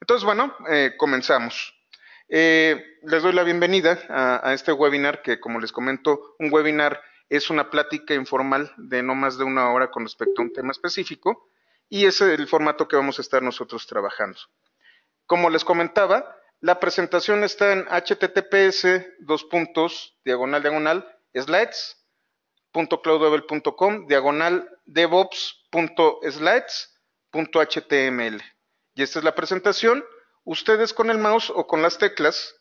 Entonces, bueno, eh, comenzamos. Eh, les doy la bienvenida a, este webinar que, como les comento, un webinar es una plática informal de no más de una hora con respecto a un tema específico y es el formato que vamos a estar nosotros trabajando. Como les comentaba, la presentación está en https dos puntos diagonal devops.slides.html. Y esta es la presentación. Ustedes con el mouse o con las teclas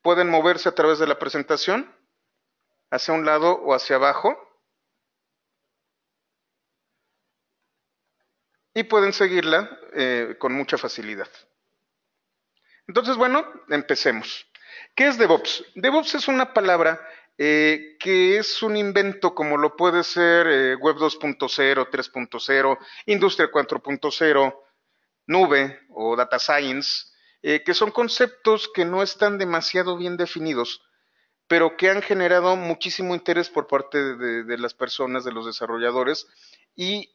pueden moverse a través de la presentación hacia un lado o hacia abajo. Y pueden seguirla eh, con mucha facilidad. Entonces, bueno, empecemos. ¿Qué es DevOps? DevOps es una palabra eh, que es un invento como lo puede ser eh, Web 2.0, 3.0, Industria 4.0, nube o data science, eh, que son conceptos que no están demasiado bien definidos, pero que han generado muchísimo interés por parte de, las personas, de los desarrolladores, y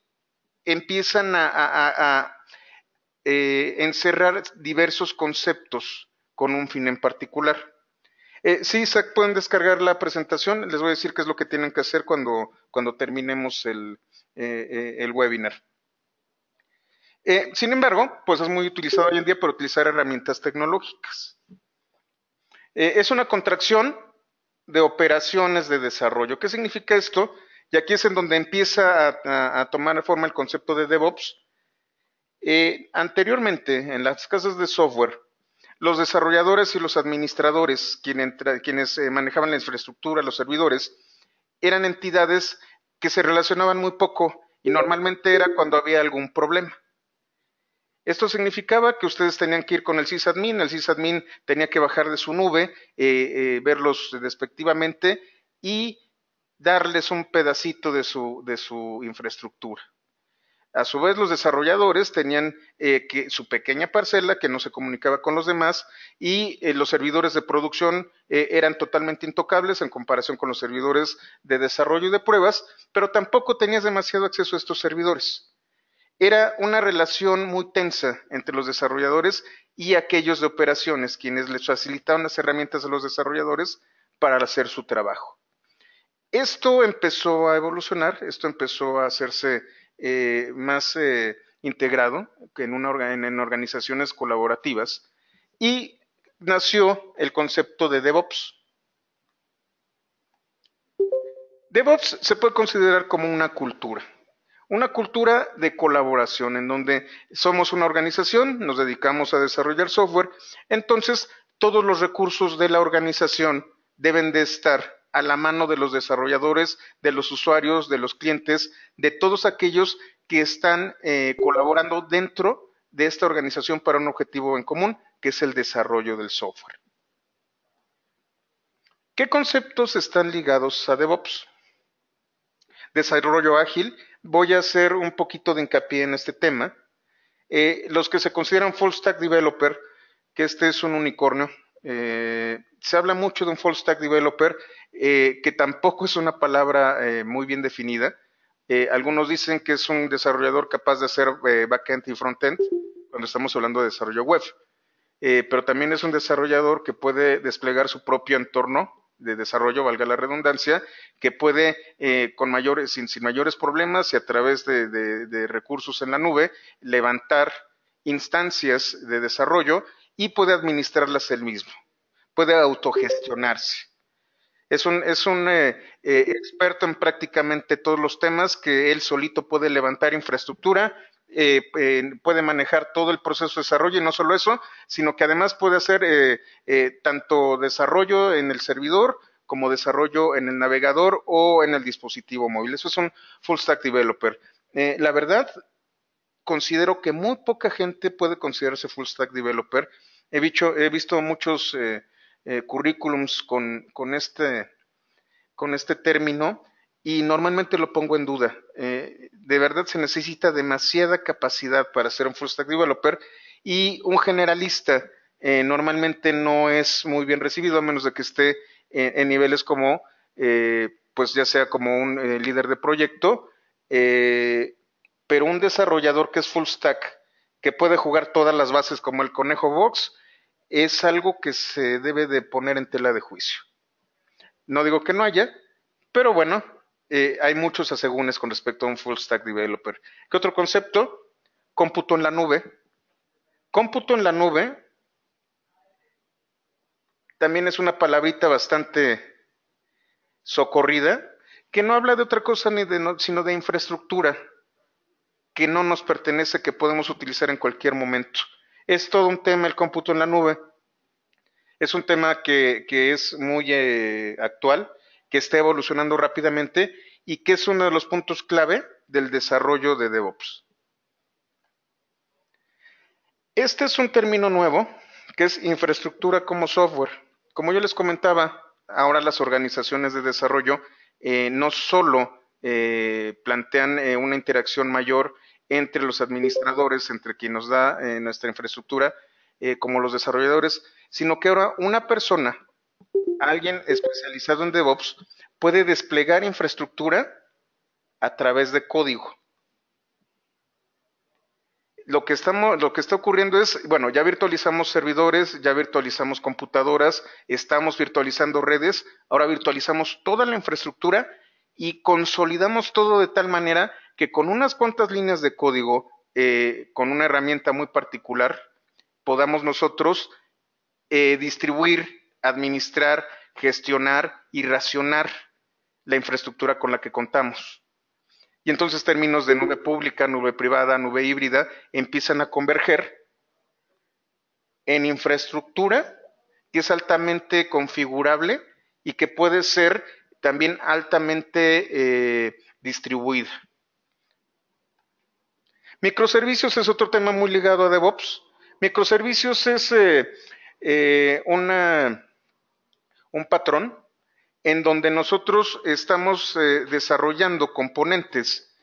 empiezan a, eh, encerrar diversos conceptos con un fin en particular. Eh, sí, Isaac, pueden descargar la presentación. Les voy a decir qué es lo que tienen que hacer cuando, terminemos el webinar. Eh, sin embargo, pues es muy utilizado hoy en día para utilizar herramientas tecnológicas. Eh, es una contracción de operaciones de desarrollo. ¿Qué significa esto? Y aquí es en donde empieza a, tomar forma el concepto de DevOps. Eh, anteriormente, en las casas de software, los desarrolladores y los administradores, quienes manejaban la infraestructura, los servidores, eran entidades que se relacionaban muy poco y normalmente era cuando había algún problema. Esto significaba que ustedes tenían que ir con el sysadmin, el sysadmin tenía que bajar de su nube, eh, eh, verlos despectivamente y darles un pedacito de su, infraestructura. A su vez, los desarrolladores tenían eh, su pequeña parcela que no se comunicaba con los demás y los servidores de producción eran totalmente intocables en comparación con los servidores de desarrollo y de pruebas, pero tampoco tenías demasiado acceso a estos servidores. Era una relación muy tensa entre los desarrolladores y aquellos de operaciones, quienes les facilitaban las herramientas a los desarrolladores para hacer su trabajo. Esto empezó a evolucionar, esto empezó a hacerse eh, más eh, integrado en organizaciones colaborativas y nació el concepto de DevOps. DevOps se puede considerar como una cultura. Una cultura de colaboración en donde somos una organización, nos dedicamos a desarrollar software, entonces todos los recursos de la organización deben de estar a la mano de los desarrolladores, de los usuarios, de los clientes, de todos aquellos que están eh, colaborando dentro de esta organización para un objetivo en común, que es el desarrollo del software. ¿Qué conceptos están ligados a DevOps? desarrollo ágil, voy a hacer un poquito de hincapié en este tema. Eh, los que se consideran full stack developer, que este es un unicornio, eh, se habla mucho de un full stack developer, eh, que tampoco es una palabra muy bien definida. algunos dicen que es un desarrollador capaz de hacer backend y frontend, cuando estamos hablando de desarrollo web. pero también es un desarrollador que puede desplegar su propio entorno de desarrollo, valga la redundancia, que puede eh, con mayores, sin, mayores problemas y a través de, recursos en la nube levantar instancias de desarrollo y puede administrarlas él mismo, puede autogestionarse. Es un, eh, eh, experto en prácticamente todos los temas que él solito puede levantar infraestructura, eh, puede manejar todo el proceso de desarrollo y no solo eso, sino que además puede hacer eh, eh, tanto desarrollo en el servidor como desarrollo en el navegador o en el dispositivo móvil. Eso es un full stack developer. la verdad, considero que muy poca gente puede considerarse full stack developer. He, visto muchos currículums este, con este término y normalmente lo pongo en duda. Eh, de verdad se necesita demasiada capacidad para ser un full stack developer y un generalista eh, normalmente no es muy bien recibido a menos de que esté eh, en, niveles como, pues ya sea como un líder de proyecto, pero un desarrollador que es full stack, que puede jugar todas las bases como el conejo box, es algo que se debe de poner en tela de juicio. No digo que no haya, pero bueno, eh, hay muchos asegúnes con respecto a un full stack developer. ¿Qué otro concepto? Cómputo en la nube. Cómputo en la nube también es una palabrita bastante socorrida que no habla de otra cosa ni de sino de infraestructura que no nos pertenece, que podemos utilizar en cualquier momento. Es todo un tema el cómputo en la nube. Es un tema que, que es muy eh, actual que está evolucionando rápidamente y que es uno de los puntos clave del desarrollo de DevOps. Este es un término nuevo que es infraestructura como software. Como yo les comentaba, ahora las organizaciones de desarrollo eh, no solo eh, plantean eh, una interacción mayor entre los administradores, entre quien nos da nuestra infraestructura, como los desarrolladores, sino que ahora una persona alguien especializado en DevOps puede desplegar infraestructura a través de código. Lo que, está ocurriendo es, bueno, ya virtualizamos servidores, ya virtualizamos computadoras, estamos virtualizando redes, ahora virtualizamos toda la infraestructura y consolidamos todo de tal manera que con unas cuantas líneas de código, eh, con una herramienta muy particular, podamos nosotros eh, distribuir administrar, gestionar y racionar la infraestructura con la que contamos. Y entonces términos de nube pública, nube privada, nube híbrida empiezan a converger en infraestructura que es altamente configurable y que puede ser también altamente eh, distribuida. Microservicios es otro tema muy ligado a DevOps. Microservicios es eh, eh, una un patrón en donde nosotros estamos eh, desarrollando componentes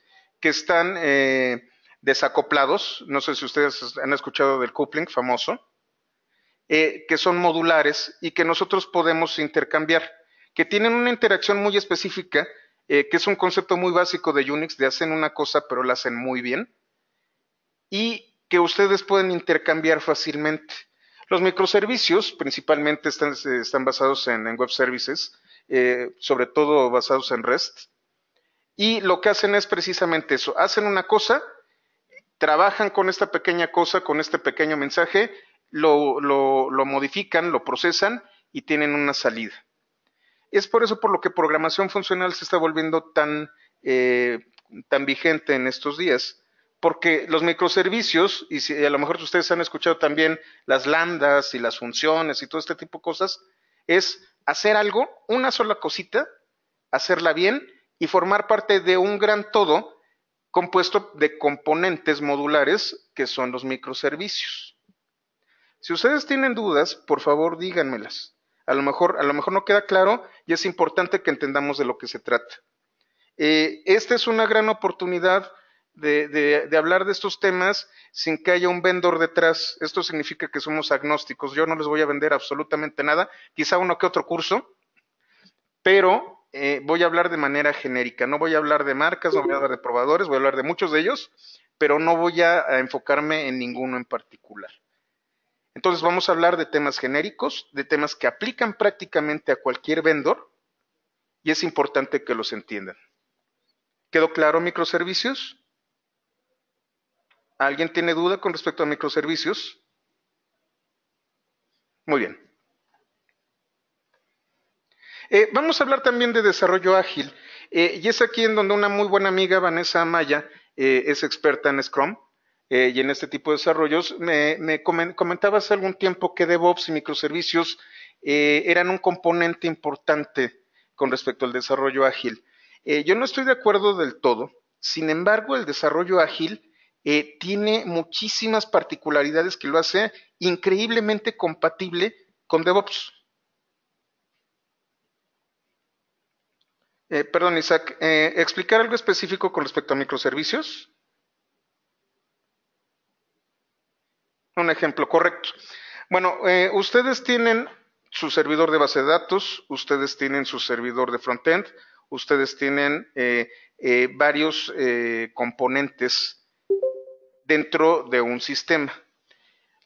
que están eh, desacoplados, no sé si ustedes han escuchado del coupling famoso, eh, que son modulares y que nosotros podemos intercambiar, que tienen una interacción muy específica, que es un concepto muy básico de Unix, de hacen una cosa pero la hacen muy bien, y que ustedes pueden intercambiar fácilmente. Los microservicios principalmente están, eh, basados en, web services, eh, sobre todo basados en REST. Y lo que hacen es precisamente eso, hacen una cosa, trabajan con esta pequeña cosa, con este pequeño mensaje, lo, modifican, lo procesan y tienen una salida. Es por eso por lo que programación funcional se está volviendo tan eh, vigente en estos días porque los microservicios, y a lo mejor ustedes han escuchado también las lambdas y las funciones y todo este tipo de cosas, es hacer algo, una sola cosita, hacerla bien y formar parte de un gran todo compuesto de componentes modulares que son los microservicios. Si ustedes tienen dudas, por favor díganmelas. A lo mejor, a lo mejor no queda claro y es importante que entendamos de lo que se trata. Eh, esta es una gran oportunidad de, hablar de estos temas sin que haya un vendor detrás. Esto significa que somos agnósticos. Yo no les voy a vender absolutamente nada, quizá uno que otro curso, pero eh, voy a hablar de manera genérica. No voy a hablar de marcas, no voy a hablar de probadores, voy a hablar de muchos de ellos, pero no voy a, a enfocarme en ninguno en particular. Entonces vamos a hablar de temas genéricos, de temas que aplican prácticamente a cualquier vendor y es importante que los entiendan. ¿Quedó claro microservicios? ¿Alguien tiene duda con respecto a microservicios? Muy bien. Eh, vamos a hablar también de desarrollo ágil. Eh, y es aquí en donde una muy buena amiga, Vanessa Amaya, eh, es experta en Scrum y en este tipo de desarrollos. Me, me comentaba hace algún tiempo que DevOps y microservicios eran un componente importante con respecto al desarrollo ágil. yo no estoy de acuerdo del todo. Sin embargo, el desarrollo ágil eh, tiene muchísimas particularidades que lo hace increíblemente compatible con DevOps. Eh, perdón, Isaac, eh, explicar algo específico con respecto a microservicios. Un ejemplo correcto. Bueno, ustedes tienen su servidor de base de datos, ustedes tienen su servidor de frontend, ustedes tienen varios componentes dentro de un sistema.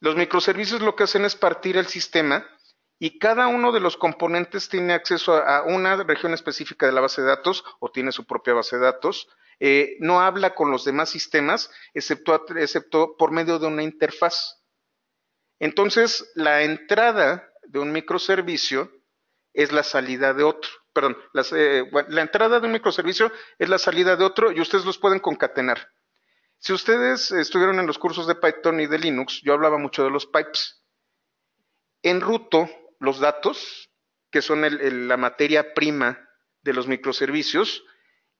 Los microservicios lo que hacen es partir el sistema y cada uno de los componentes tiene acceso a, una región específica de la base de datos o tiene su propia base de datos. Eh, no habla con los demás sistemas excepto, por medio de una interfaz. Entonces, la entrada de un microservicio es la salida de otro. Perdón, eh, la entrada de un microservicio es la salida de otro y ustedes los pueden concatenar. Si ustedes estuvieron en los cursos de Python y de Linux, yo hablaba mucho de los pipes. En Ruto, los datos, que son la materia prima de los microservicios,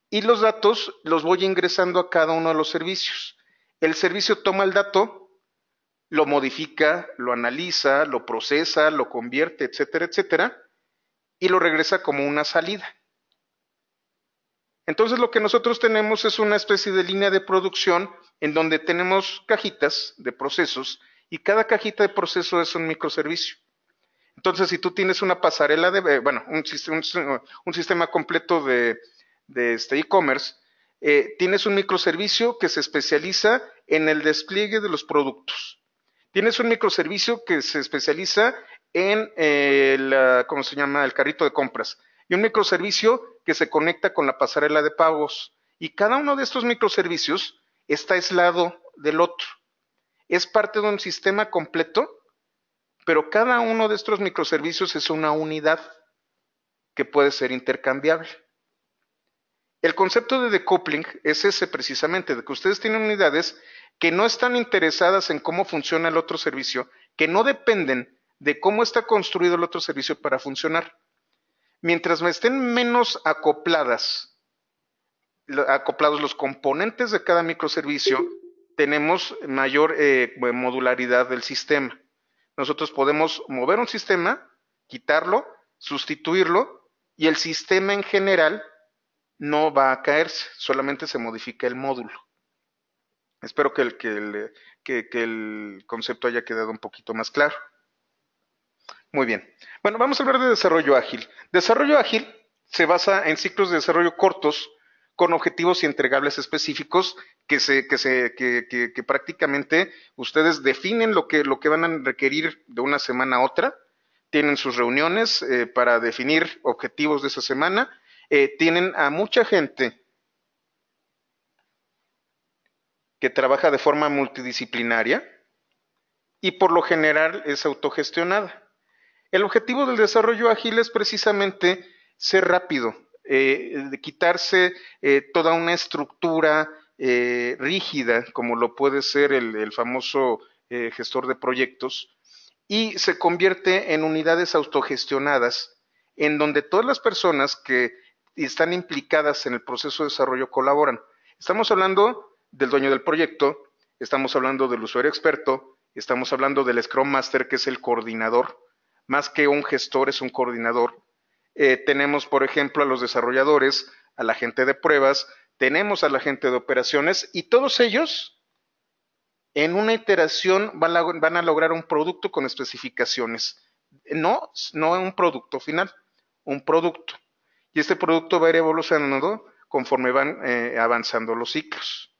y los datos los voy ingresando a cada uno de los servicios. El servicio toma el dato, lo modifica, lo analiza, lo procesa, lo convierte, etcétera, etcétera, y lo regresa como una salida. Entonces lo que nosotros tenemos es una especie de línea de producción en donde tenemos cajitas de procesos y cada cajita de proceso es un microservicio. Entonces, si tú tienes una pasarela de, eh, bueno, un, un sistema completo de, este, e-commerce, eh, tienes un microservicio que se especializa en el despliegue de los productos. Tienes un microservicio que se especializa en el, eh, ¿cómo se llama? El carrito de compras y un microservicio que se conecta con la pasarela de pagos. Y cada uno de estos microservicios está aislado del otro. Es parte de un sistema completo, pero cada uno de estos microservicios es una unidad que puede ser intercambiable. El concepto de decoupling es ese precisamente, de que ustedes tienen unidades que no están interesadas en cómo funciona el otro servicio, que no dependen de cómo está construido el otro servicio para funcionar mientras me estén menos acopladas, acoplados los componentes de cada microservicio, tenemos mayor eh, modularidad del sistema. Nosotros podemos mover un sistema, quitarlo, sustituirlo y el sistema en general no va a caerse, solamente se modifica el módulo. Espero que el concepto haya quedado un poquito más claro. Muy bien. Bueno, vamos a hablar de desarrollo ágil. Desarrollo ágil se basa en ciclos de desarrollo cortos con objetivos y entregables específicos que, se, prácticamente ustedes definen lo que, van a requerir de una semana a otra, tienen sus reuniones eh, para definir objetivos de esa semana, eh, tienen a mucha gente que trabaja de forma multidisciplinaria y por lo general es autogestionada. El objetivo del desarrollo ágil es precisamente ser rápido, eh, quitarse eh, toda una estructura eh, rígida, como lo puede ser el famoso gestor de proyectos, y se convierte en unidades autogestionadas, en donde todas las personas que están implicadas en el proceso de desarrollo colaboran. Estamos hablando del dueño del proyecto, estamos hablando del usuario experto, estamos hablando del Scrum Master, que es el coordinador, más que un gestor es un coordinador. Eh, tenemos, por ejemplo, a los desarrolladores, a la gente de pruebas, tenemos a la gente de operaciones y todos ellos en una iteración van a, lograr un producto con especificaciones. No, no un producto final, un producto. Y este producto va a ir evolucionando conforme van eh, avanzando los ciclos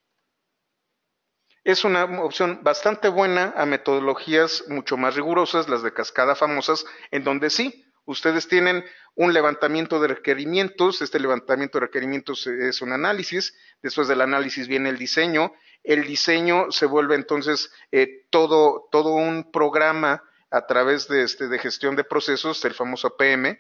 es una opción bastante buena a metodologías mucho más rigurosas, las de cascada famosas, en donde sí, ustedes tienen un levantamiento de requerimientos, este levantamiento de requerimientos es un análisis, después del análisis viene el diseño, el diseño se vuelve entonces eh, todo, todo un programa a través de, este, de gestión de procesos, el famoso PM,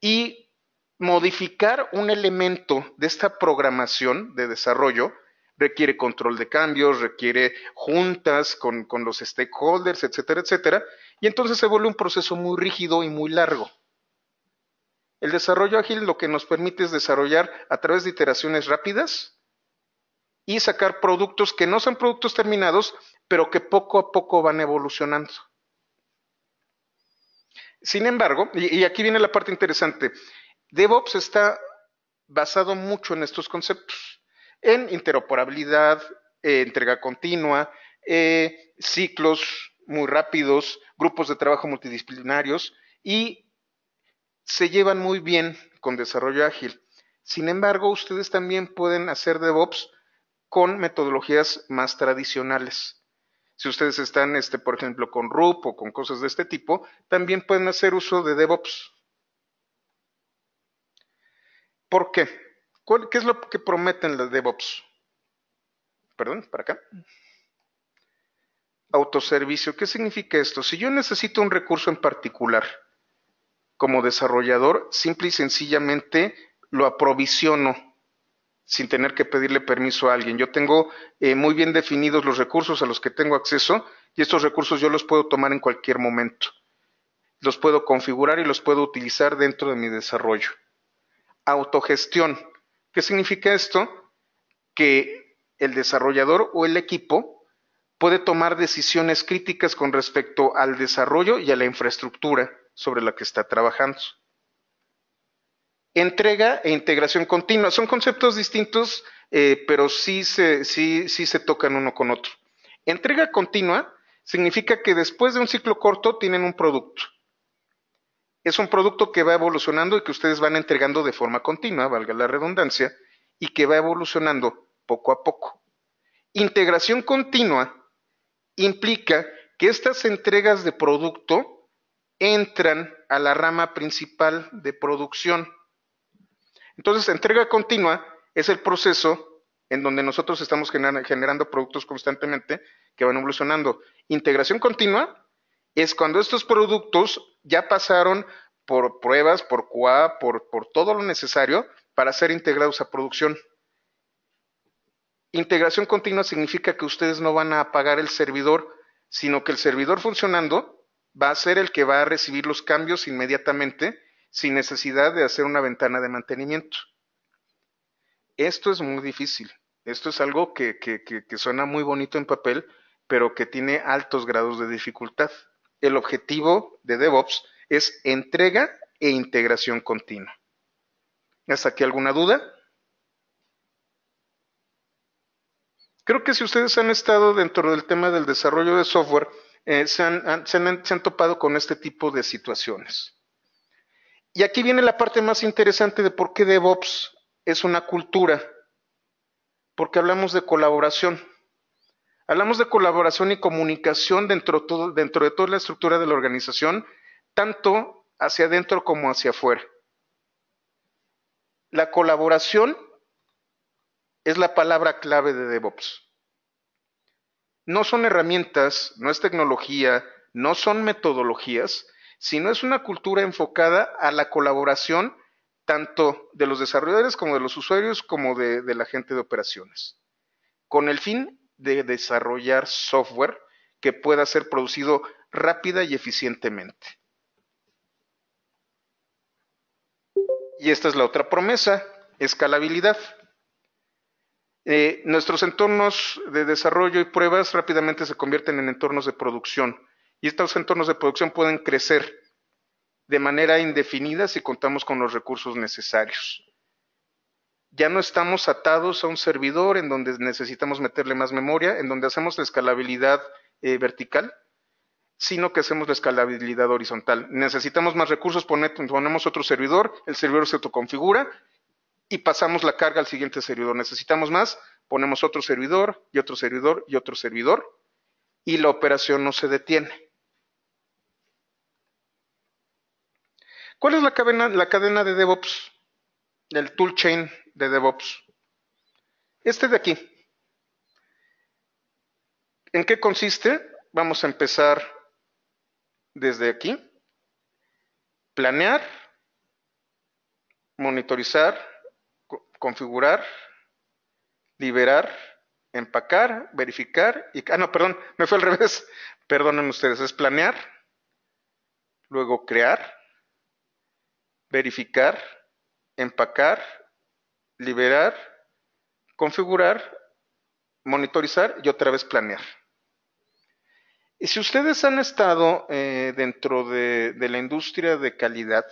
y modificar un elemento de esta programación de desarrollo requiere control de cambios, requiere juntas con, los stakeholders, etcétera, etcétera. Y entonces se vuelve un proceso muy rígido y muy largo. El desarrollo ágil lo que nos permite es desarrollar a través de iteraciones rápidas y sacar productos que no son productos terminados, pero que poco a poco van evolucionando. Sin embargo, y aquí viene la parte interesante, DevOps está basado mucho en estos conceptos en interoperabilidad, eh, entrega continua, eh, ciclos muy rápidos, grupos de trabajo multidisciplinarios y se llevan muy bien con desarrollo ágil. Sin embargo, ustedes también pueden hacer DevOps con metodologías más tradicionales. Si ustedes están, este, por ejemplo, con RUP o con cosas de este tipo, también pueden hacer uso de DevOps. ¿Por qué? ¿Qué es lo que prometen las DevOps? Perdón, para acá. Autoservicio. ¿Qué significa esto? Si yo necesito un recurso en particular como desarrollador, simple y sencillamente lo aprovisiono sin tener que pedirle permiso a alguien. Yo tengo eh, muy bien definidos los recursos a los que tengo acceso y estos recursos yo los puedo tomar en cualquier momento. Los puedo configurar y los puedo utilizar dentro de mi desarrollo. Autogestión. ¿Qué significa esto? Que el desarrollador o el equipo puede tomar decisiones críticas con respecto al desarrollo y a la infraestructura sobre la que está trabajando. Entrega e integración continua son conceptos distintos, eh, pero sí se tocan uno con otro. Entrega continua significa que después de un ciclo corto tienen un producto es un producto que va evolucionando y que ustedes van entregando de forma continua, valga la redundancia, y que va evolucionando poco a poco. Integración continua implica que estas entregas de producto entran a la rama principal de producción. Entonces, entrega continua es el proceso en donde nosotros estamos generando productos constantemente que van evolucionando. Integración continua es cuando estos productos ya pasaron por pruebas, por QA, por, todo lo necesario para ser integrados a producción. Integración continua significa que ustedes no van a apagar el servidor, sino que el servidor funcionando va a ser el que va a recibir los cambios inmediatamente sin necesidad de hacer una ventana de mantenimiento. Esto es muy difícil. Esto es algo que suena muy bonito en papel, pero que tiene altos grados de dificultad el objetivo de DevOps es entrega e integración continua. ¿Hasta aquí alguna duda? Creo que si ustedes han estado dentro del tema del desarrollo de software, eh, se han topado con este tipo de situaciones. Y aquí viene la parte más interesante de por qué DevOps es una cultura, porque hablamos de colaboración. Hablamos de colaboración y comunicación dentro, de toda la estructura de la organización, tanto hacia adentro como hacia afuera. La colaboración es la palabra clave de DevOps. No son herramientas, no es tecnología, no son metodologías, sino es una cultura enfocada a la colaboración tanto de los desarrolladores como de los usuarios como de, de la gente de operaciones, con el fin de desarrollar software que pueda ser producido rápida y eficientemente. Y esta es la otra promesa, escalabilidad. Eh, nuestros entornos de desarrollo y pruebas rápidamente se convierten en entornos de producción y estos entornos de producción pueden crecer de manera indefinida si contamos con los recursos necesarios ya no estamos atados a un servidor en donde necesitamos meterle más memoria, en donde hacemos la escalabilidad eh, vertical, sino que hacemos la escalabilidad horizontal. Necesitamos más recursos, ponemos otro servidor, el servidor se autoconfigura y pasamos la carga al siguiente servidor. Necesitamos más, ponemos otro servidor y otro servidor y otro servidor y la operación no se detiene. ¿Cuál es la cadena, la cadena de DevOps? El toolchain de DevOps. Este de aquí. ¿En qué consiste? Vamos a empezar desde aquí. Planear, monitorizar, configurar, liberar, empacar, verificar y... Ah, no, perdón, me fue al revés. Perdonen ustedes, es planear, luego crear, verificar, empacar, liberar, configurar, monitorizar y otra vez planear. Y si ustedes han estado eh, dentro de, la industria de calidad,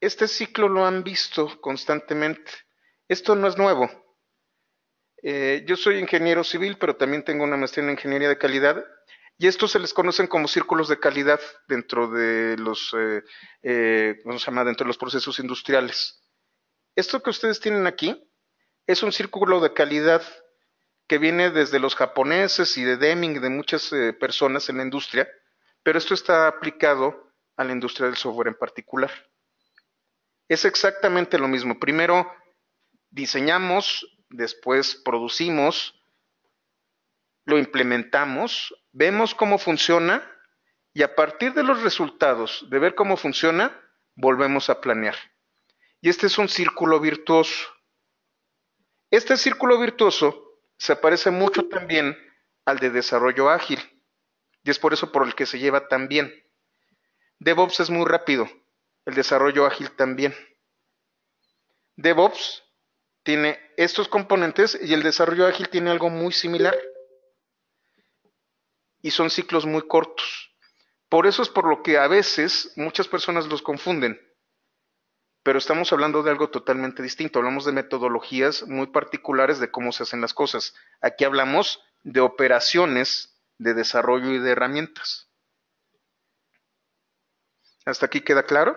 este ciclo lo han visto constantemente. Esto no es nuevo. Eh, yo soy ingeniero civil, pero también tengo una maestría en ingeniería de calidad. Y estos se les conocen como círculos de calidad dentro de los, eh, llama? Dentro de los procesos industriales. Esto que ustedes tienen aquí es un círculo de calidad que viene desde los japoneses y de Deming, de muchas eh, personas en la industria, pero esto está aplicado a la industria del software en particular. Es exactamente lo mismo. Primero diseñamos, después producimos, lo implementamos, vemos cómo funciona y a partir de los resultados, de ver cómo funciona, volvemos a planear. Y este es un círculo virtuoso. Este círculo virtuoso se parece mucho también al de desarrollo ágil. Y es por eso por el que se lleva tan bien. DevOps es muy rápido, el desarrollo ágil también. DevOps tiene estos componentes y el desarrollo ágil tiene algo muy similar. Y son ciclos muy cortos. Por eso es por lo que a veces muchas personas los confunden pero estamos hablando de algo totalmente distinto. Hablamos de metodologías muy particulares de cómo se hacen las cosas. Aquí hablamos de operaciones de desarrollo y de herramientas. ¿Hasta aquí queda claro?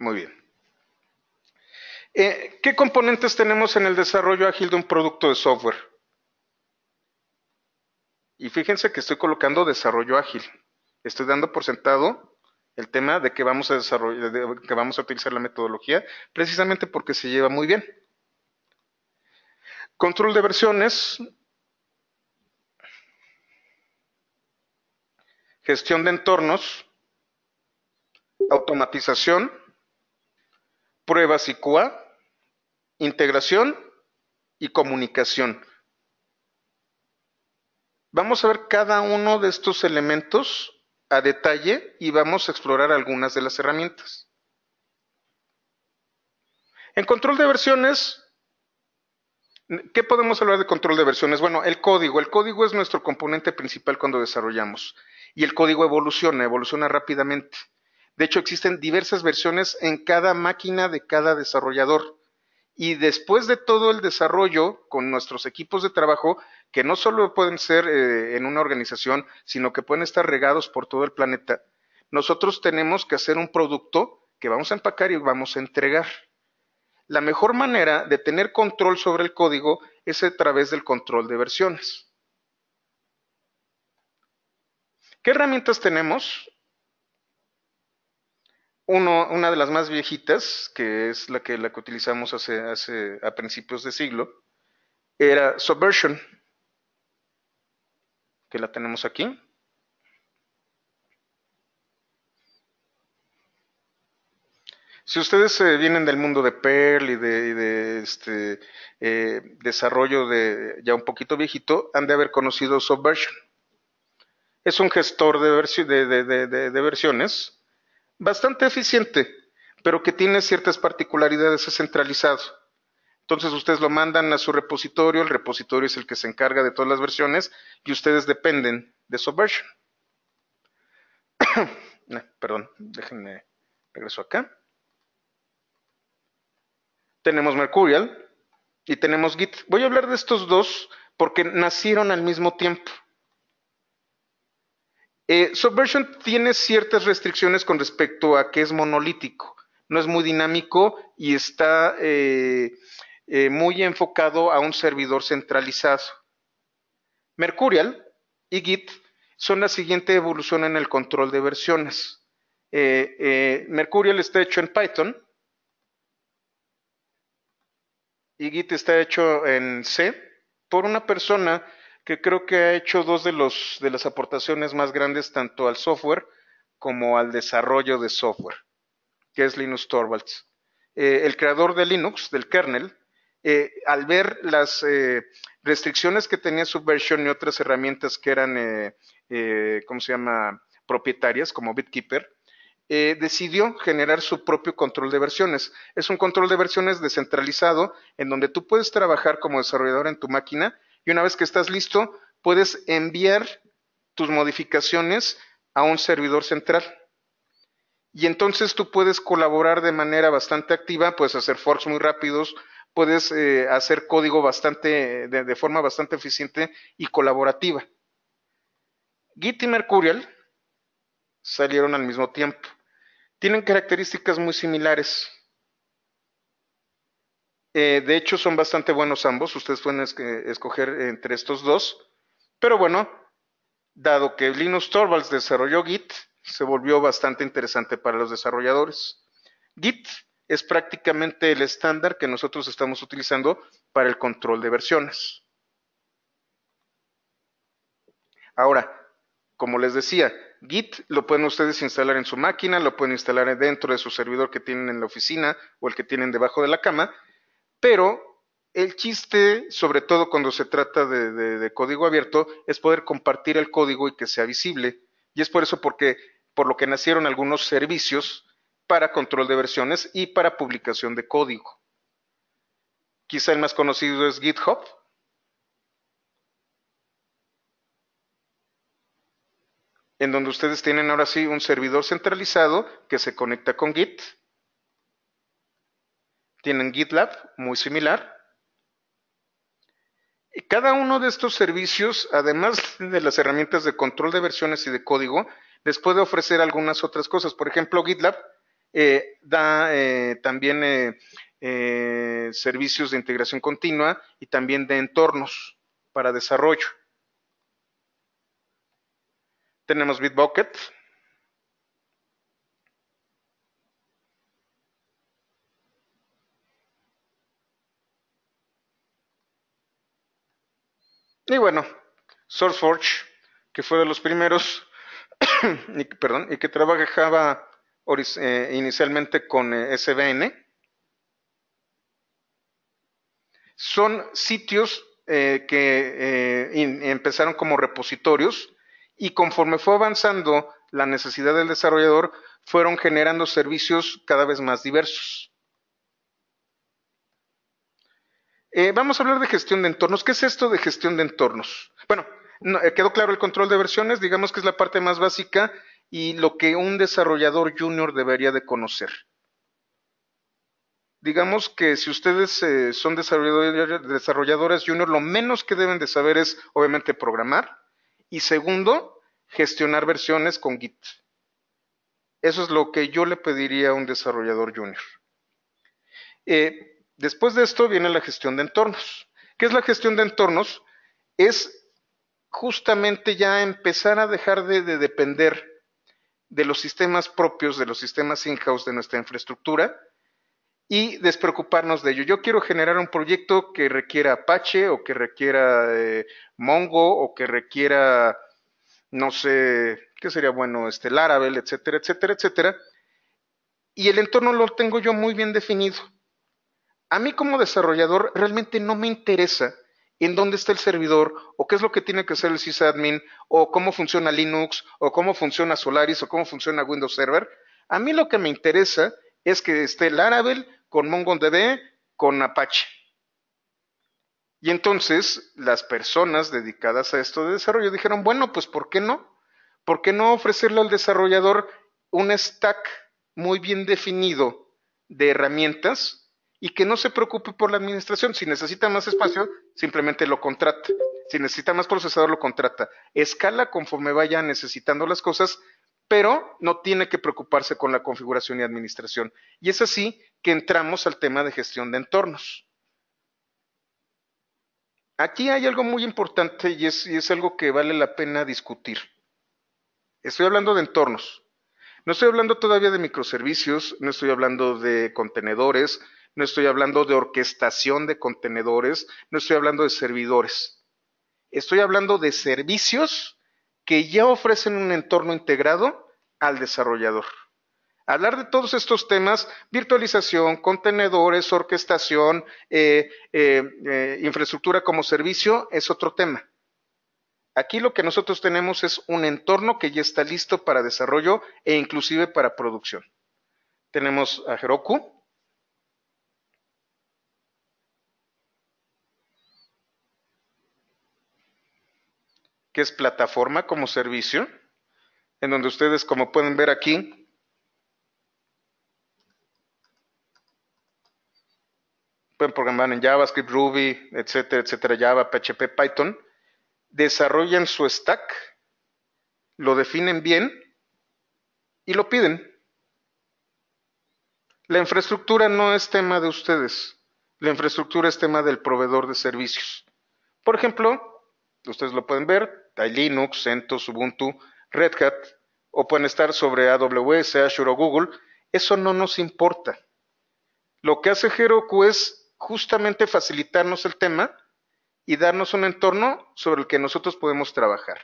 Muy bien. Eh, ¿Qué componentes tenemos en el desarrollo ágil de un producto de software? Y fíjense que estoy colocando desarrollo ágil estoy dando por sentado el tema de que vamos a que vamos a utilizar la metodología, precisamente porque se lleva muy bien. Control de versiones, gestión de entornos, automatización, pruebas y QA, integración y comunicación. Vamos a ver cada uno de estos elementos a detalle y vamos a explorar algunas de las herramientas. En control de versiones, ¿qué podemos hablar de control de versiones? Bueno, el código. El código es nuestro componente principal cuando desarrollamos y el código evoluciona, evoluciona rápidamente. De hecho, existen diversas versiones en cada máquina de cada desarrollador. Y después de todo el desarrollo con nuestros equipos de trabajo, que no solo pueden ser eh, en una organización, sino que pueden estar regados por todo el planeta, nosotros tenemos que hacer un producto que vamos a empacar y vamos a entregar. La mejor manera de tener control sobre el código es a través del control de versiones. ¿Qué herramientas tenemos? una de las más viejitas, que es la que, utilizamos a principios de siglo, era Subversion que la tenemos aquí. Si ustedes eh, vienen del mundo de Perl y de, este eh, desarrollo de ya un poquito viejito, han de haber conocido Subversion. Es un gestor de, de versiones bastante eficiente, pero que tiene ciertas particularidades, es centralizado. Entonces ustedes lo mandan a su repositorio, el repositorio es el que se encarga de todas las versiones y ustedes dependen de Subversion. perdón, déjenme regreso acá. Tenemos Mercurial y tenemos Git. Voy a hablar de estos dos porque nacieron al mismo tiempo. Eh, Subversion tiene ciertas restricciones con respecto a que es monolítico, no es muy dinámico y está eh, eh, muy enfocado a un servidor centralizado. Mercurial y Git son la siguiente evolución en el control de versiones. Eh, eh, Mercurial está hecho en Python y Git está hecho en C por una persona que creo que ha hecho dos de, las aportaciones más grandes tanto al software como al desarrollo de software, que es Linus Torvalds. el creador de Linux, del kernel, eh, al ver las eh, restricciones que tenía Subversion y otras herramientas que eran, eh, ¿cómo se llama?, propietarias como BitKeeper, decidió generar su propio control de versiones. Es un control de versiones descentralizado en donde tú puedes trabajar como desarrollador en tu máquina y una vez que estás listo, puedes enviar tus modificaciones a un servidor central. Y entonces tú puedes colaborar de manera bastante activa, puedes hacer forks muy rápidos, puedes eh, hacer código bastante, de, forma bastante eficiente y colaborativa. Git y Mercurial salieron al mismo tiempo. Tienen características muy similares. Eh, de hecho, son bastante buenos ambos. Ustedes pueden eh, escoger entre estos dos. Pero bueno, dado que Linus Torvalds desarrolló Git, se volvió bastante interesante para los desarrolladores. Git es prácticamente el estándar que nosotros estamos utilizando para el control de versiones. Ahora, como les decía, Git lo pueden ustedes instalar en su máquina, lo pueden instalar dentro de su servidor que tienen en la oficina o el que tienen debajo de la cama, pero el chiste, sobre todo cuando se trata de, código abierto, es poder compartir el código y que sea visible. Y es por eso porque, por lo que nacieron algunos servicios para control de versiones y para publicación de código. Quizá el más conocido es GitHub. En donde ustedes tienen ahora sí un servidor centralizado que se conecta con Git. Tienen GitLab, muy similar. Y cada uno de estos servicios, además de las herramientas de control de versiones y de código, les puede ofrecer algunas otras cosas. Por ejemplo, GitLab eh, da eh, también eh, servicios de integración continua y también de entornos para desarrollo. Tenemos Bitbucket. Y bueno, SourceForge, que fue de los primeros, y que trabajaba eh, inicialmente con eh, SBN, son sitios eh, que empezaron como repositorios y conforme fue avanzando la necesidad del desarrollador, fueron generando servicios cada vez más diversos. vamos a hablar de gestión de entornos. ¿Qué es esto de gestión de entornos? Bueno, quedó claro el control de versiones, digamos que es la parte más básica y lo que un desarrollador junior debería de conocer. Digamos que si ustedes eh, son desarrolladores, junior, lo menos que deben de saber es, obviamente, programar y segundo, gestionar versiones con Git. Eso es lo que yo le pediría a un desarrollador junior. Eh, después de esto viene la gestión de entornos. ¿Qué es la gestión de entornos? Es justamente ya empezar a dejar de depender de los sistemas propios, de los sistemas in-house de nuestra infraestructura y despreocuparnos de ello. Yo quiero generar un proyecto que requiera Apache o que requiera eh, Mongo o que requiera, no sé, ¿qué sería bueno? Este Laravel, etcétera, etcétera, etcétera. Y el entorno lo tengo yo muy bien definido. A mí como desarrollador realmente no me interesa en dónde está el servidor, o qué es lo que tiene que hacer el sysadmin, o cómo funciona Linux, o cómo funciona Solaris, o cómo funciona Windows Server. A mí lo que me interesa es que esté Laravel con MongoDB, con Apache. Y entonces las personas dedicadas a esto de desarrollo dijeron, bueno, pues ¿por qué no? ¿Por qué no ofrecerle al desarrollador un stack muy bien definido de herramientas y que no se preocupe por la administración. Si necesita más espacio, simplemente lo contrata. Si necesita más procesador, lo contrata. Escala conforme vaya necesitando las cosas, pero no tiene que preocuparse con la configuración y administración. Y es así que entramos al tema de gestión de entornos. Aquí hay algo muy importante y es, y es algo que vale la pena discutir. Estoy hablando de entornos. No estoy hablando todavía de microservicios, no estoy hablando de contenedores, no estoy hablando de orquestación de contenedores, no estoy hablando de servidores. Estoy hablando de servicios que ya ofrecen un entorno integrado al desarrollador. Hablar de todos estos temas, virtualización, contenedores, orquestación, eh, eh, eh, infraestructura como servicio, es otro tema. Aquí lo que nosotros tenemos es un entorno que ya está listo para desarrollo e inclusive para producción. Tenemos a Heroku, que es plataforma como servicio, en donde ustedes, como pueden ver aquí, pueden programar en JavaScript, Ruby, etcétera, etcétera, Java, PHP, Python, desarrollan su stack, lo definen bien y lo piden. La infraestructura no es tema de ustedes, la infraestructura es tema del proveedor de servicios. Por ejemplo, ustedes lo pueden ver, Linux, CentOS, Ubuntu, Red Hat, o pueden estar sobre AWS, Azure o Google, eso no nos importa. Lo que hace Heroku es justamente facilitarnos el tema y darnos un entorno sobre el que nosotros podemos trabajar.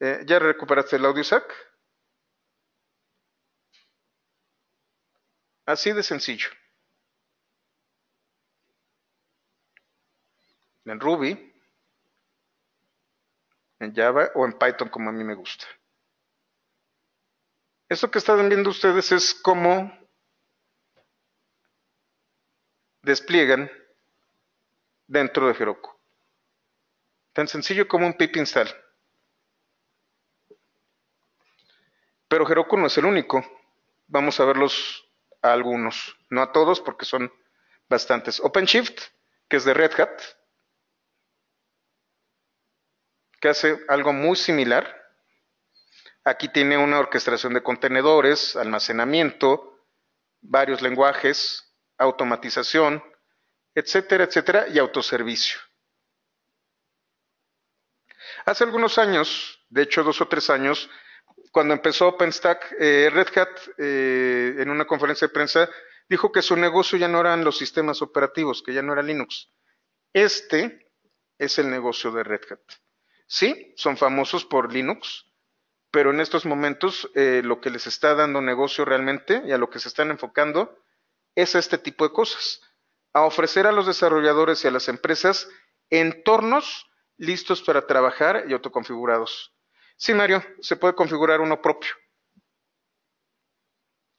Eh, ¿Ya recuperaste el audio, sac? Así de sencillo. En Ruby, en Java o en Python como a mí me gusta. Esto que están viendo ustedes es cómo despliegan dentro de Heroku. Tan sencillo como un pip install. Pero Heroku no es el único. Vamos a verlos a algunos, no a todos porque son bastantes. OpenShift, que es de Red Hat, que hace algo muy similar. Aquí tiene una orquestación de contenedores, almacenamiento, varios lenguajes, automatización, etcétera, etcétera, y autoservicio. Hace algunos años, de hecho dos o tres años, cuando empezó OpenStack, eh, Red Hat, eh, en una conferencia de prensa, dijo que su negocio ya no eran los sistemas operativos, que ya no era Linux. Este es el negocio de Red Hat. Sí, son famosos por Linux, pero en estos momentos eh, lo que les está dando negocio realmente y a lo que se están enfocando es a este tipo de cosas, a ofrecer a los desarrolladores y a las empresas entornos listos para trabajar y autoconfigurados. Sí, Mario, se puede configurar uno propio.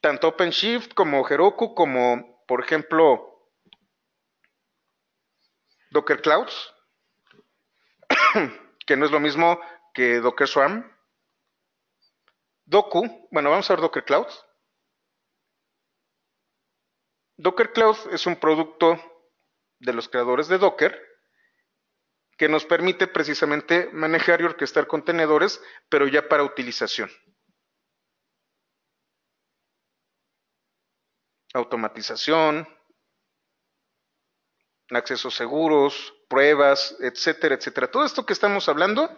Tanto OpenShift como Heroku, como por ejemplo Docker Clouds. que no es lo mismo que Docker Swarm. Doku, bueno, vamos a ver Docker Cloud. Docker Cloud es un producto de los creadores de Docker que nos permite precisamente manejar y orquestar contenedores, pero ya para utilización. Automatización, accesos seguros, pruebas, etcétera, etcétera. Todo esto que estamos hablando,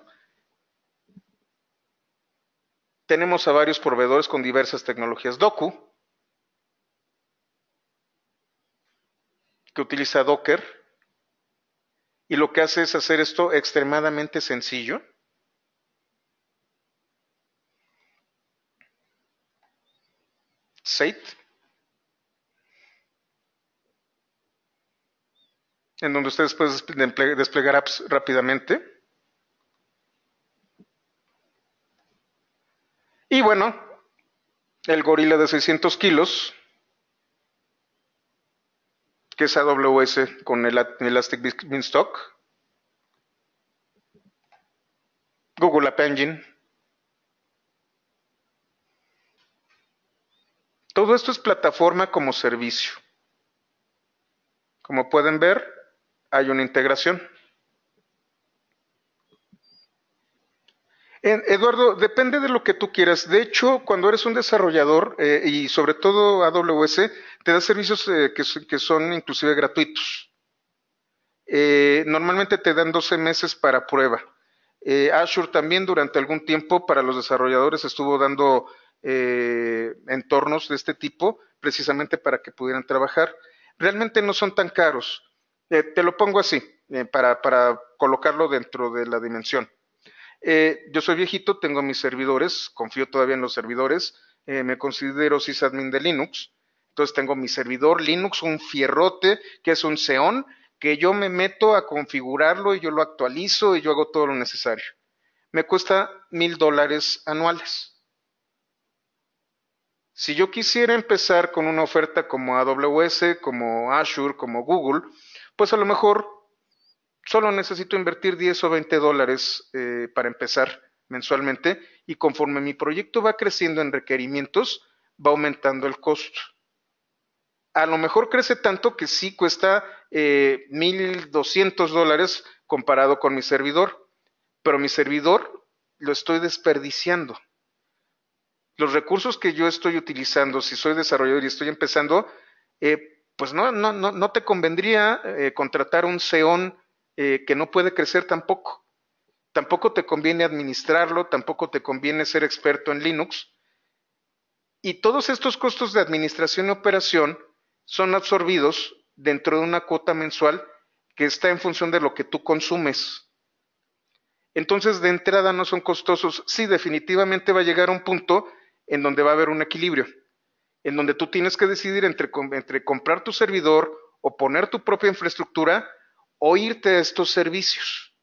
tenemos a varios proveedores con diversas tecnologías. Doku, que utiliza Docker, y lo que hace es hacer esto extremadamente sencillo. Sate, en donde ustedes pueden desplegar, apps rápidamente. Y bueno, el gorila de 600 kilos, que es AWS con el Elastic Beanstalk, Google App Engine. Todo esto es plataforma como servicio. Como pueden ver, hay una integración. Eduardo, depende de lo que tú quieras. De hecho, cuando eres un desarrollador eh, y sobre todo AWS, te da servicios eh, que, son inclusive gratuitos. Eh, normalmente te dan 12 meses para prueba. Azure también durante algún tiempo para los desarrolladores estuvo dando entornos de este tipo precisamente para que pudieran trabajar. Realmente no son tan caros. Eh, te lo pongo así, eh, para, colocarlo dentro de la dimensión. Eh, yo soy viejito, tengo mis servidores, confío todavía en los servidores, me considero sysadmin de Linux, entonces tengo mi servidor Linux, un fierrote, que es un Xeon, que yo me meto a configurarlo y yo lo actualizo y yo hago todo lo necesario. Me cuesta mil dólares anuales. Si yo quisiera empezar con una oferta como AWS, como Azure, como Google, pues a lo mejor solo necesito invertir 10 o 20 dólares eh, para empezar mensualmente y conforme mi proyecto va creciendo en requerimientos, va aumentando el costo. A lo mejor crece tanto que sí cuesta 1.200 eh, dólares comparado con mi servidor, pero mi servidor lo estoy desperdiciando. Los recursos que yo estoy utilizando, si soy desarrollador y estoy empezando, eh, pues no, no, no, te convendría eh, contratar un SEON eh, que no puede crecer tampoco. Tampoco te conviene administrarlo, tampoco te conviene ser experto en Linux. Y todos estos costos de administración y operación son absorbidos dentro de una cuota mensual que está en función de lo que tú consumes. Entonces, de entrada no son costosos. Sí, definitivamente va a llegar a un punto en donde va a haber un equilibrio en donde tú tienes que decidir entre, comprar tu servidor o poner tu propia infraestructura o irte a estos servicios.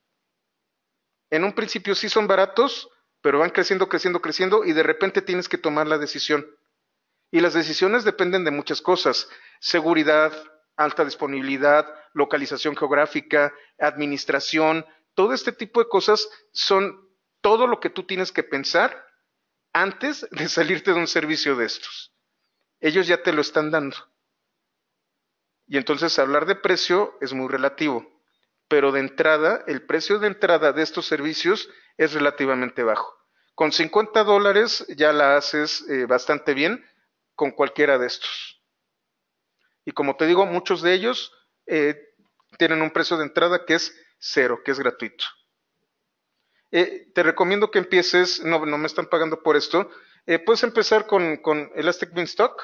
En un principio sí son baratos, pero van creciendo, creciendo, creciendo y de repente tienes que tomar la decisión. Y las decisiones dependen de muchas cosas, seguridad, alta disponibilidad, localización geográfica, administración, todo este tipo de cosas son todo lo que tú tienes que pensar antes de salirte de un servicio de estos ellos ya te lo están dando. Y entonces hablar de precio es muy relativo, pero de entrada, el precio de entrada de estos servicios es relativamente bajo. Con 50 dólares ya la haces eh, bastante bien con cualquiera de estos. Y como te digo, muchos de ellos eh, tienen un precio de entrada que es cero, que es gratuito. Eh, te recomiendo que empieces, no me están pagando por esto, eh, ¿Puedes empezar con, con Elastic Beanstalk?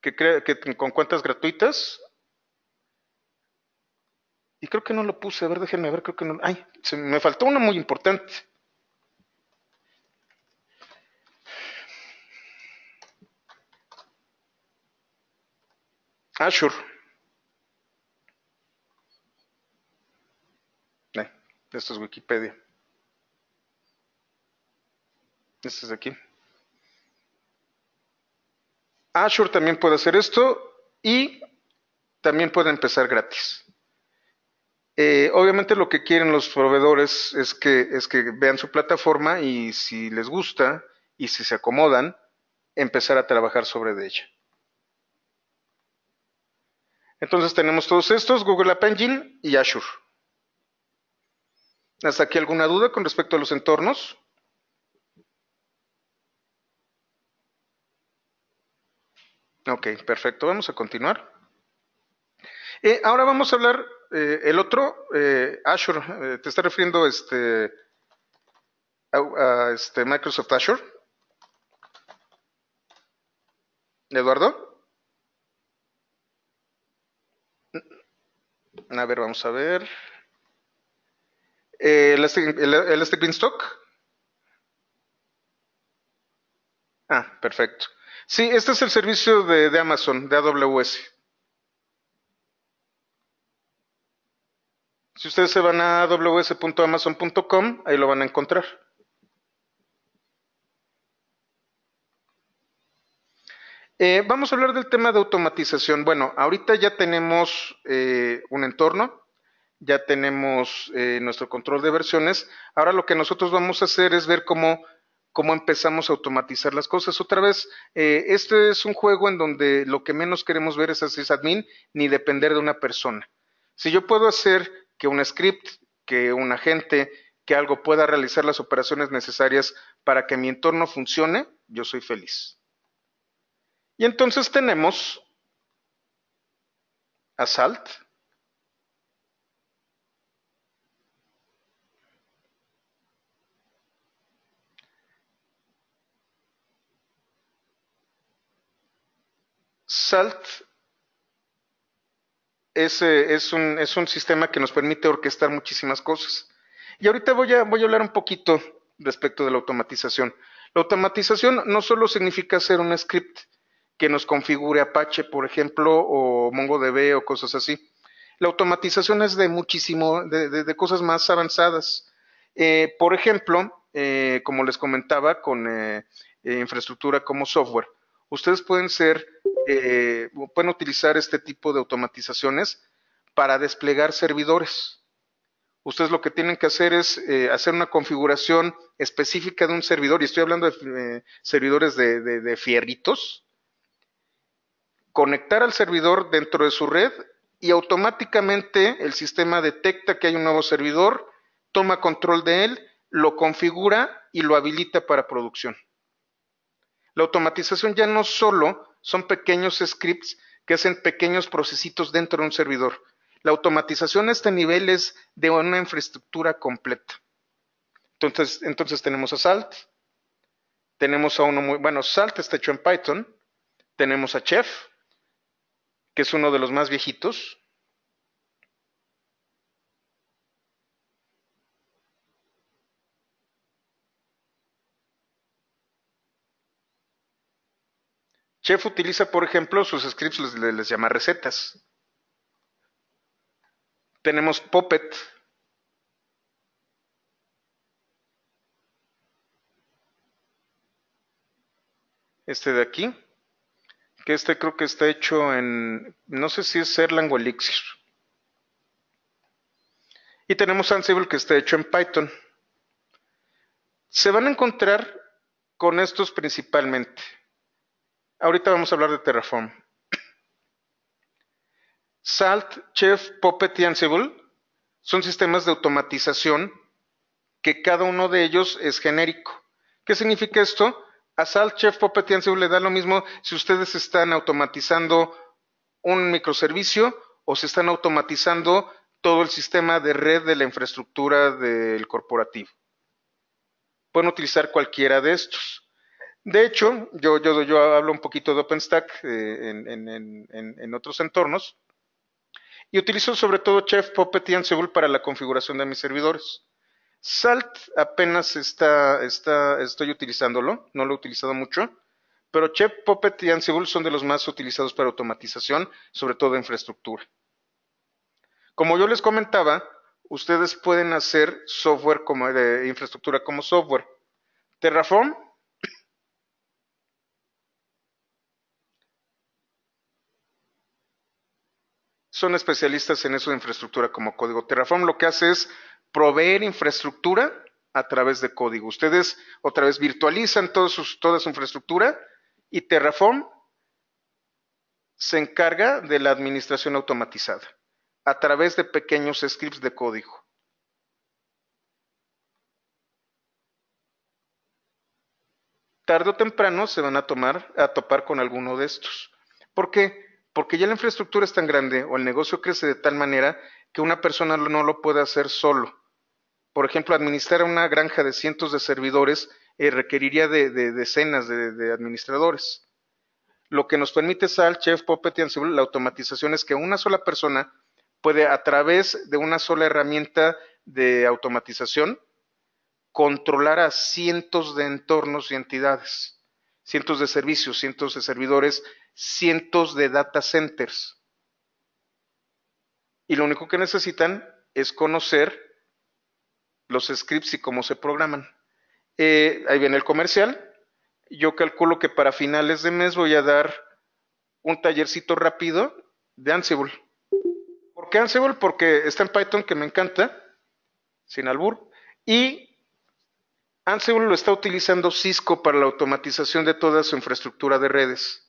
Que, con cuentas gratuitas. Y creo que no lo puse. A ver, déjenme ver, creo que no. Ay, me faltó una muy importante. Azure. Eh, esto es Wikipedia. Este es de aquí. Azure también puede hacer esto y también puede empezar gratis. Eh, obviamente lo que quieren los proveedores es que, es que vean su plataforma y si les gusta y si se acomodan, empezar a trabajar sobre ella. Entonces tenemos todos estos, Google App Engine y Azure. ¿Hasta aquí alguna duda con respecto a los entornos? Ok, perfecto. Vamos a continuar. Eh, ahora vamos a hablar eh, el otro, eh, Azure. te está refiriendo este, a, este, Microsoft Azure. Eduardo. Mm, a ver, vamos a ver. el, este stock? Ah, perfecto. Sí, este es el servicio de, Amazon, de AWS. Si ustedes se van a aws.amazon.com, ahí lo van a encontrar. Eh, vamos a hablar del tema de automatización. Bueno, ahorita ya tenemos eh, un entorno, ya tenemos eh, nuestro control de versiones. Ahora lo que nosotros vamos a hacer es ver cómo cómo empezamos a automatizar las cosas. Otra vez, eh, este es un juego en donde lo que menos queremos ver es hacer admin ni depender de una persona. Si yo puedo hacer que un script, que un agente, que algo pueda realizar las operaciones necesarias para que mi entorno funcione, yo soy feliz. Y entonces tenemos Asalt. Salt eh, es, un, sistema que nos permite orquestar muchísimas cosas. Y ahorita voy a, voy a hablar un poquito respecto de la automatización. La automatización no solo significa hacer un script que nos configure Apache, por ejemplo, o MongoDB o cosas así. La automatización es de muchísimo, cosas más avanzadas. Eh, por ejemplo, eh, como les comentaba, con infraestructura como software ustedes eh, pueden utilizar este tipo de automatizaciones para desplegar servidores. Ustedes lo que tienen que hacer es eh, hacer una configuración específica de un servidor, y estoy hablando de eh, servidores de, de fierritos, conectar al servidor dentro de su red y automáticamente el sistema detecta que hay un nuevo servidor, toma control de él, lo configura y lo habilita para producción. La automatización ya no solo son pequeños scripts que hacen pequeños procesitos dentro de un servidor. La automatización a este nivel es de una infraestructura completa. Entonces, tenemos a Salt, tenemos a uno muy, bueno, Salt está hecho en Python, tenemos a Chef, que es uno de los más viejitos, Chef utiliza, por ejemplo, sus scripts, les, llama recetas. Tenemos Puppet, este de aquí, que este creo que está hecho en, no sé si es Erlang o Elixir. Y tenemos Ansible que está hecho en Python. Se van a encontrar con estos principalmente. Ahorita vamos a hablar de Terraform. Salt, Chef, Puppet y Ansible son sistemas de automatización que cada uno de ellos es genérico. ¿Qué significa esto? A Salt, Chef, Puppet y Ansible le da lo mismo si ustedes están automatizando un microservicio o se están automatizando todo el sistema de red de la infraestructura del corporativo. Pueden utilizar cualquiera de estos. De hecho, yo, yo, hablo un poquito de OpenStack eh, en, en, en, otros entornos y utilizo sobre todo Chef, Puppet y Ansible para la configuración de mis servidores. Salt apenas está, está, estoy utilizándolo, no lo he utilizado mucho, pero Chef, Puppet y Ansible son de los más utilizados para automatización, sobre todo de infraestructura. Como yo les comentaba, ustedes pueden hacer software como infraestructura como software. Terraform son especialistas en eso de infraestructura como código. Terraform lo que hace es proveer infraestructura a través de código. Ustedes otra vez virtualizan toda su infraestructura y Terraform se encarga de la administración automatizada a través de pequeños scripts de código. Tarde o temprano se van a tomar a topar con alguno de estos. ¿Por qué? porque ya la infraestructura es tan grande o el negocio crece de tal manera que una persona no lo puede hacer solo. Por ejemplo, administrar una granja de cientos de servidores eh, requeriría de, decenas de, administradores. Lo que nos permite SAL, Chef, Puppet y Ansible, la automatización es que una sola persona puede a través de una sola herramienta de automatización controlar a cientos de entornos y entidades, cientos de servicios, cientos de servidores, cientos de data centers. Y lo único que necesitan es conocer los scripts y cómo se programan. Eh, ahí viene el comercial. Yo calculo que para finales de mes voy a dar un tallercito rápido de Ansible. ¿Por qué Ansible? Porque está en Python que me encanta, sin albur, y Ansible lo está utilizando Cisco para la automatización de toda su infraestructura de redes.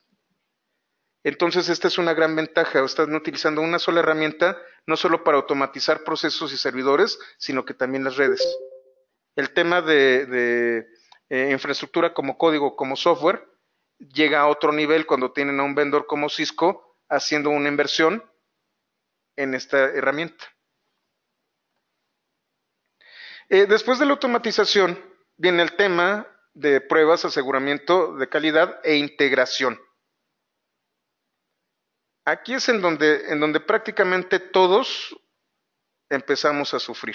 Entonces, esta es una gran ventaja. Están utilizando una sola herramienta, no solo para automatizar procesos y servidores, sino que también las redes. El tema de, eh, infraestructura como código, como software, llega a otro nivel cuando tienen a un vendor como Cisco haciendo una inversión en esta herramienta. Eh, después de la automatización, viene el tema de pruebas, aseguramiento de calidad e integración. Aquí es en donde, prácticamente todos empezamos a sufrir.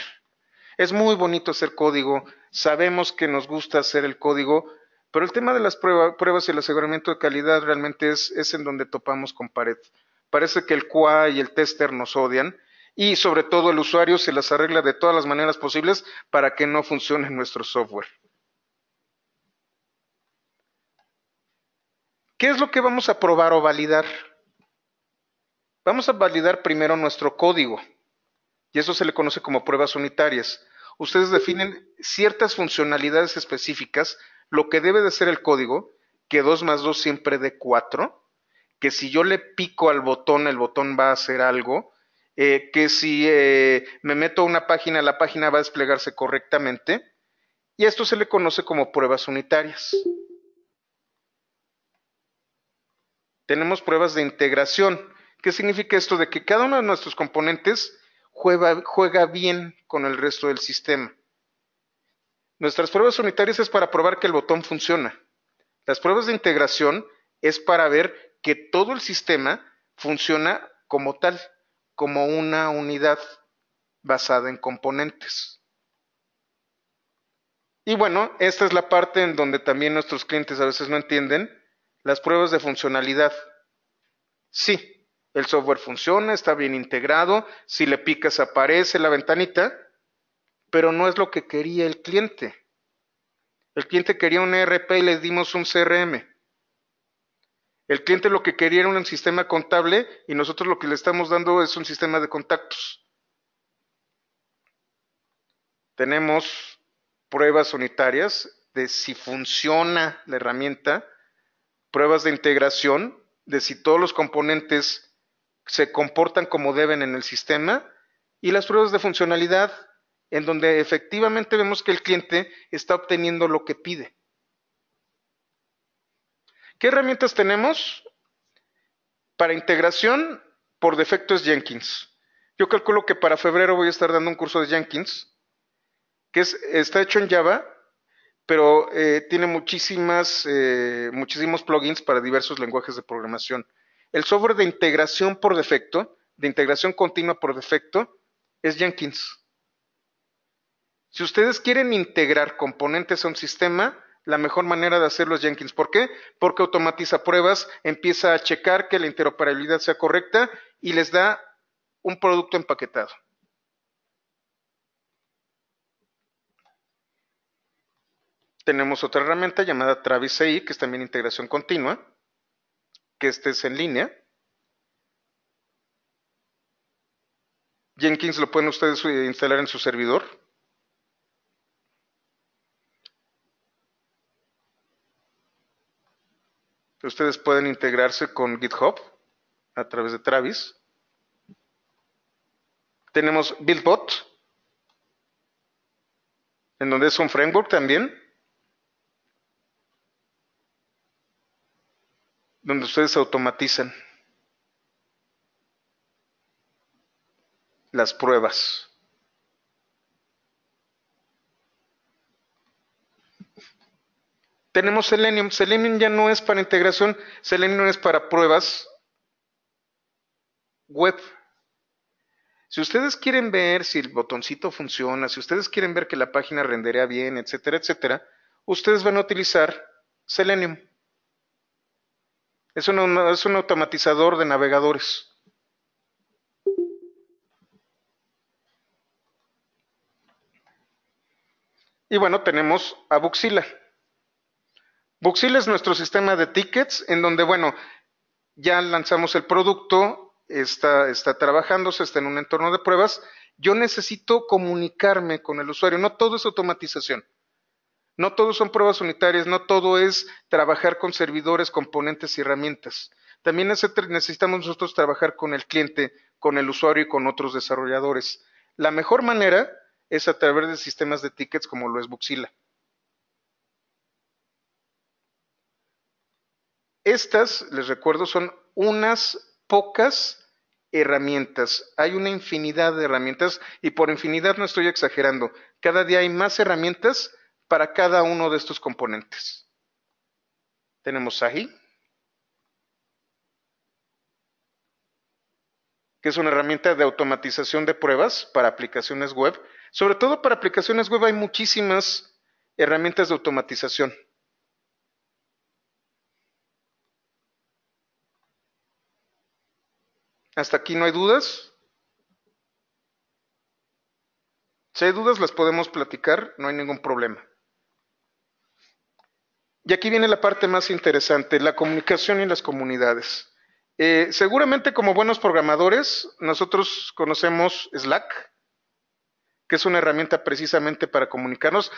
Es muy bonito hacer código, sabemos que nos gusta hacer el código, pero el tema de las pruebas y el aseguramiento de calidad realmente es, es en donde topamos con pared. Parece que el QA y el tester nos odian y sobre todo el usuario se las arregla de todas las maneras posibles para que no funcione nuestro software. ¿Qué es lo que vamos a probar o validar? Vamos a validar primero nuestro código, y eso se le conoce como pruebas unitarias. Ustedes definen ciertas funcionalidades específicas, lo que debe de ser el código, que 2 más 2 siempre de 4, que si yo le pico al botón, el botón va a hacer algo, eh, que si eh, me meto a una página, la página va a desplegarse correctamente, y esto se le conoce como pruebas unitarias. Tenemos pruebas de integración ¿Qué significa esto? De que cada uno de nuestros componentes juega, bien con el resto del sistema. Nuestras pruebas unitarias es para probar que el botón funciona. Las pruebas de integración es para ver que todo el sistema funciona como tal, como una unidad basada en componentes. Y bueno, esta es la parte en donde también nuestros clientes a veces no entienden las pruebas de funcionalidad. Sí, el software funciona, está bien integrado, si le picas aparece la ventanita, pero no es lo que quería el cliente. El cliente quería un ERP y les dimos un CRM. El cliente lo que quería era un sistema contable y nosotros lo que le estamos dando es un sistema de contactos. Tenemos pruebas unitarias de si funciona la herramienta, pruebas de integración de si todos los componentes se comportan como deben en el sistema y las pruebas de funcionalidad en donde efectivamente vemos que el cliente está obteniendo lo que pide. ¿Qué herramientas tenemos? Para integración, por defecto es Jenkins. Yo calculo que para febrero voy a estar dando un curso de Jenkins, que está hecho en Java, pero eh, tiene eh, muchísimos plugins para diversos lenguajes de programación. El software de integración por defecto, de integración continua por defecto, es Jenkins. Si ustedes quieren integrar componentes a un sistema, la mejor manera de hacerlo es Jenkins. ¿Por qué? Porque automatiza pruebas, empieza a checar que la interoperabilidad sea correcta y les da un producto empaquetado. Tenemos otra herramienta llamada Travis CI, que es también integración continua que estés en línea. Jenkins lo pueden ustedes eh, instalar en su servidor. Ustedes pueden integrarse con GitHub a través de Travis. Tenemos BuildBot, en donde es un framework también donde ustedes automatizan las pruebas. Tenemos Selenium. Selenium ya no es para integración, Selenium es para pruebas web. Si ustedes quieren ver si el botoncito funciona, si ustedes quieren ver que la página renderea bien, etcétera, etcétera, ustedes van a utilizar Selenium. Es un, automatizador de navegadores. Y bueno, tenemos a Buxila. Buxila es nuestro sistema de tickets en donde, bueno, ya lanzamos el producto, está, está trabajándose, está en un entorno de pruebas. Yo necesito comunicarme con el usuario, no todo es automatización. No todo son pruebas unitarias, no todo es trabajar con servidores, componentes y herramientas. También necesitamos nosotros trabajar con el cliente, con el usuario y con otros desarrolladores. La mejor manera es a través de sistemas de tickets como lo es Buxila. Estas, les recuerdo, son unas pocas herramientas. Hay una infinidad de herramientas y por infinidad no estoy exagerando. Cada día hay más herramientas para cada uno de estos componentes. Tenemos SAGI, que es una herramienta de automatización de pruebas para aplicaciones web. Sobre todo para aplicaciones web hay muchísimas herramientas de automatización. ¿Hasta aquí no hay dudas? Si hay dudas las podemos platicar, no hay ningún problema. Y aquí viene la parte más interesante, la comunicación y las comunidades. Eh, seguramente como buenos programadores, nosotros conocemos Slack, que es una herramienta precisamente para comunicarnos.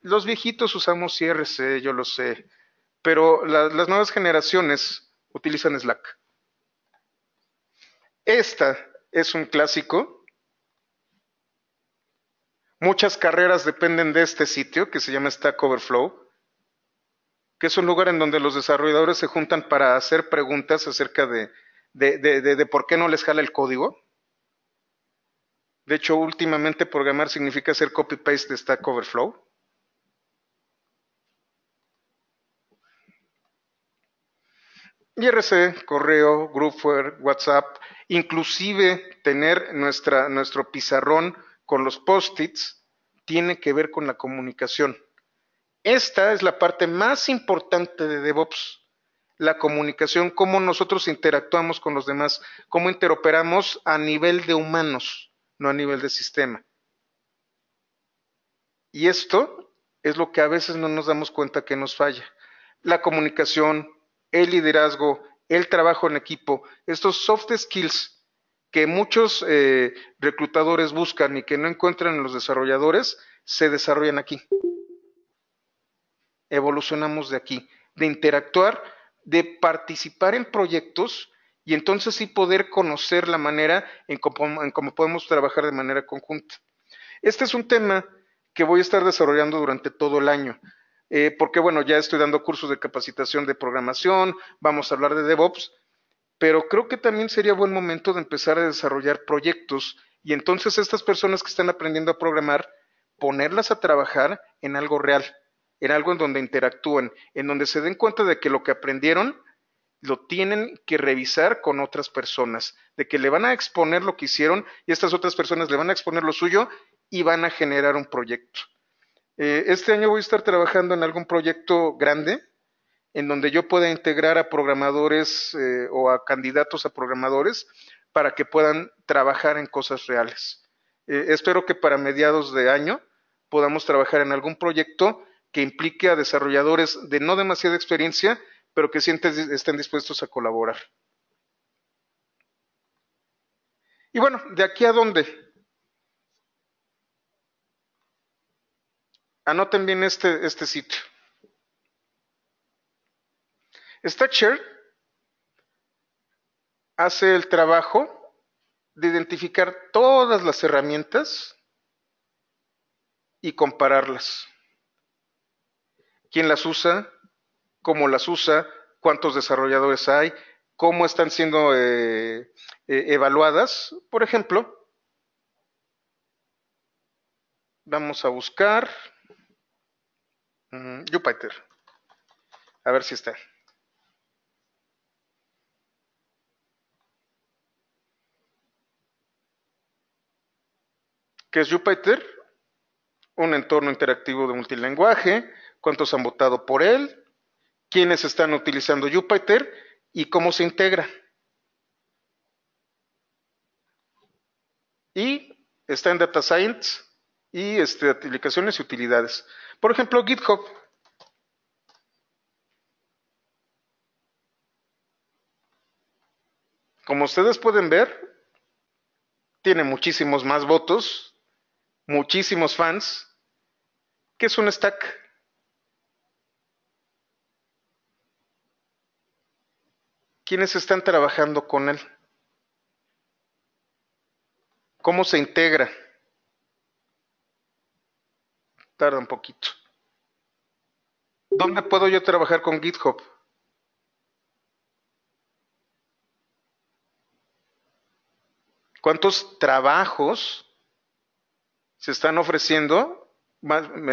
Los viejitos usamos IRC, yo lo sé, pero las nuevas generaciones utilizan Slack. Esta es un clásico. Muchas carreras dependen de este sitio que se llama Stack Overflow que es un lugar en donde los desarrolladores se juntan para hacer preguntas acerca de, por qué no les jala el código. De hecho, últimamente programar significa hacer copy-paste de Stack Overflow. IRC, correo, Groupware, WhatsApp, inclusive tener nuestro pizarrón con los post-its tiene que ver con la comunicación. Esta es la parte más importante de DevOps, la comunicación, cómo nosotros interactuamos con los demás, cómo interoperamos a nivel de humanos, no a nivel de sistema. Y esto es lo que a veces no nos damos cuenta que nos falla. La comunicación, el liderazgo, el trabajo en equipo, estos soft skills que muchos eh, reclutadores buscan y que no encuentran en los desarrolladores, se desarrollan aquí evolucionamos de aquí, de interactuar, de participar en proyectos y entonces sí poder conocer la manera en cómo, podemos trabajar de manera conjunta. Este es un tema que voy a estar desarrollando durante todo el año. Eh, porque bueno, ya estoy dando cursos de capacitación de programación, vamos a hablar de DevOps, pero creo que también sería buen momento de empezar a desarrollar proyectos y entonces estas personas que están aprendiendo a programar, ponerlas a trabajar en algo real en algo en donde interactúen, en donde se den cuenta de que lo que aprendieron lo tienen que revisar con otras personas, de que le van a exponer lo que hicieron y estas otras personas le van a exponer lo suyo y van a generar un proyecto. Eh, este año voy a estar trabajando en algún proyecto grande en donde yo pueda integrar a programadores eh, o a candidatos a programadores para que puedan trabajar en cosas reales. Eh, espero que para mediados de año podamos trabajar en algún proyecto que implique a desarrolladores de no demasiada experiencia, pero que sienten estén dispuestos a colaborar. Y bueno, ¿de aquí a dónde? Anoten bien este, este sitio. Stature hace el trabajo de identificar todas las herramientas y compararlas quién las usa, cómo las usa, cuántos desarrolladores hay, cómo están siendo eh, eh, evaluadas. Por ejemplo, vamos a buscar mm, Jupyter. A ver si está. ¿Qué es Jupyter? Un entorno interactivo de multilenguaje cuántos han votado por él, quiénes están utilizando Jupyter y cómo se integra. Y está en Data Science y este, aplicaciones y utilidades. Por ejemplo, GitHub. Como ustedes pueden ver, tiene muchísimos más votos, muchísimos fans, que es un stack ¿Quiénes están trabajando con él? ¿Cómo se integra? Tarda un poquito. ¿Dónde puedo yo trabajar con GitHub? ¿Cuántos trabajos se están ofreciendo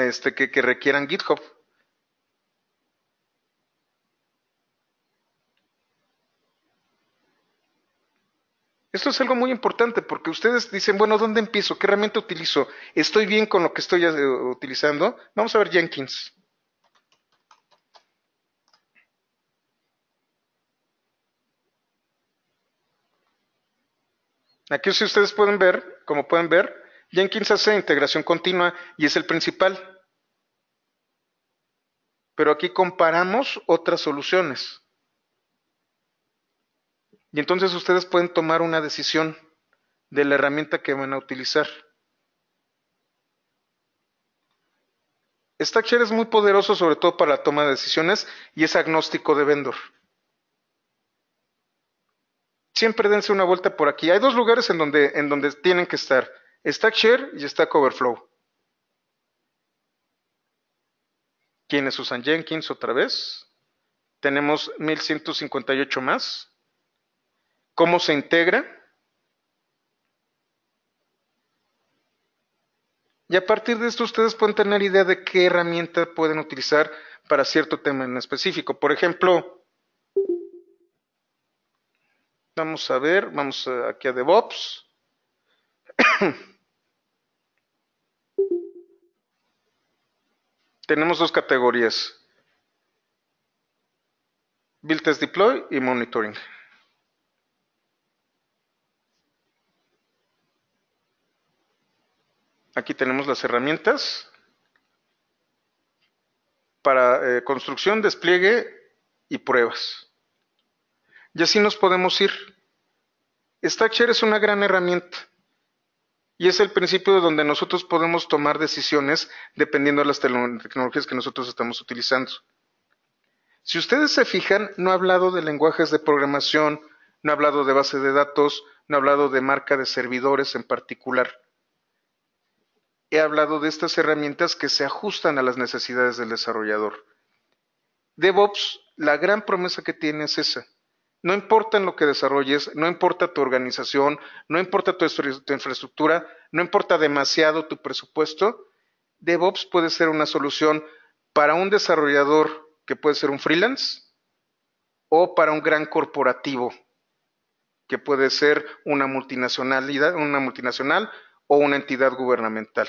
este, que requieran GitHub? Esto es algo muy importante porque ustedes dicen, bueno, ¿dónde empiezo? ¿Qué herramienta utilizo? ¿Estoy bien con lo que estoy eh, utilizando? Vamos a ver Jenkins. Aquí si ustedes pueden ver, como pueden ver, Jenkins hace integración continua y es el principal. Pero aquí comparamos otras soluciones. Y entonces ustedes pueden tomar una decisión de la herramienta que van a utilizar. Stackshare es muy poderoso sobre todo para la toma de decisiones y es agnóstico de vendor. Siempre dense una vuelta por aquí. Hay dos lugares en donde, tienen que estar, Stackshare y Stack Overflow. Quiénes usan Jenkins otra vez? Tenemos 1158 más. ¿Cómo se integra? Y a partir de esto ustedes pueden tener idea de qué herramienta pueden utilizar para cierto tema en específico. Por ejemplo, vamos a ver, vamos aquí a DevOps. Tenemos dos categorías. Build Test Deploy y Monitoring. Aquí tenemos las herramientas para eh, construcción, despliegue y pruebas. Y así nos podemos ir. Stacker es una gran herramienta y es el principio donde nosotros podemos tomar decisiones dependiendo de las tecnologías que nosotros estamos utilizando. Si ustedes se fijan, no he hablado de lenguajes de programación, no he hablado de base de datos, no he hablado de marca de servidores en particular he hablado de estas herramientas que se ajustan a las necesidades del desarrollador. DevOps, la gran promesa que tiene es esa. No importa en lo que desarrolles, no importa tu organización, no importa tu, infraestructura, no importa demasiado tu presupuesto, DevOps puede ser una solución para un desarrollador que puede ser un freelance o para un gran corporativo que puede ser una multinacionalidad, una multinacional o una entidad gubernamental.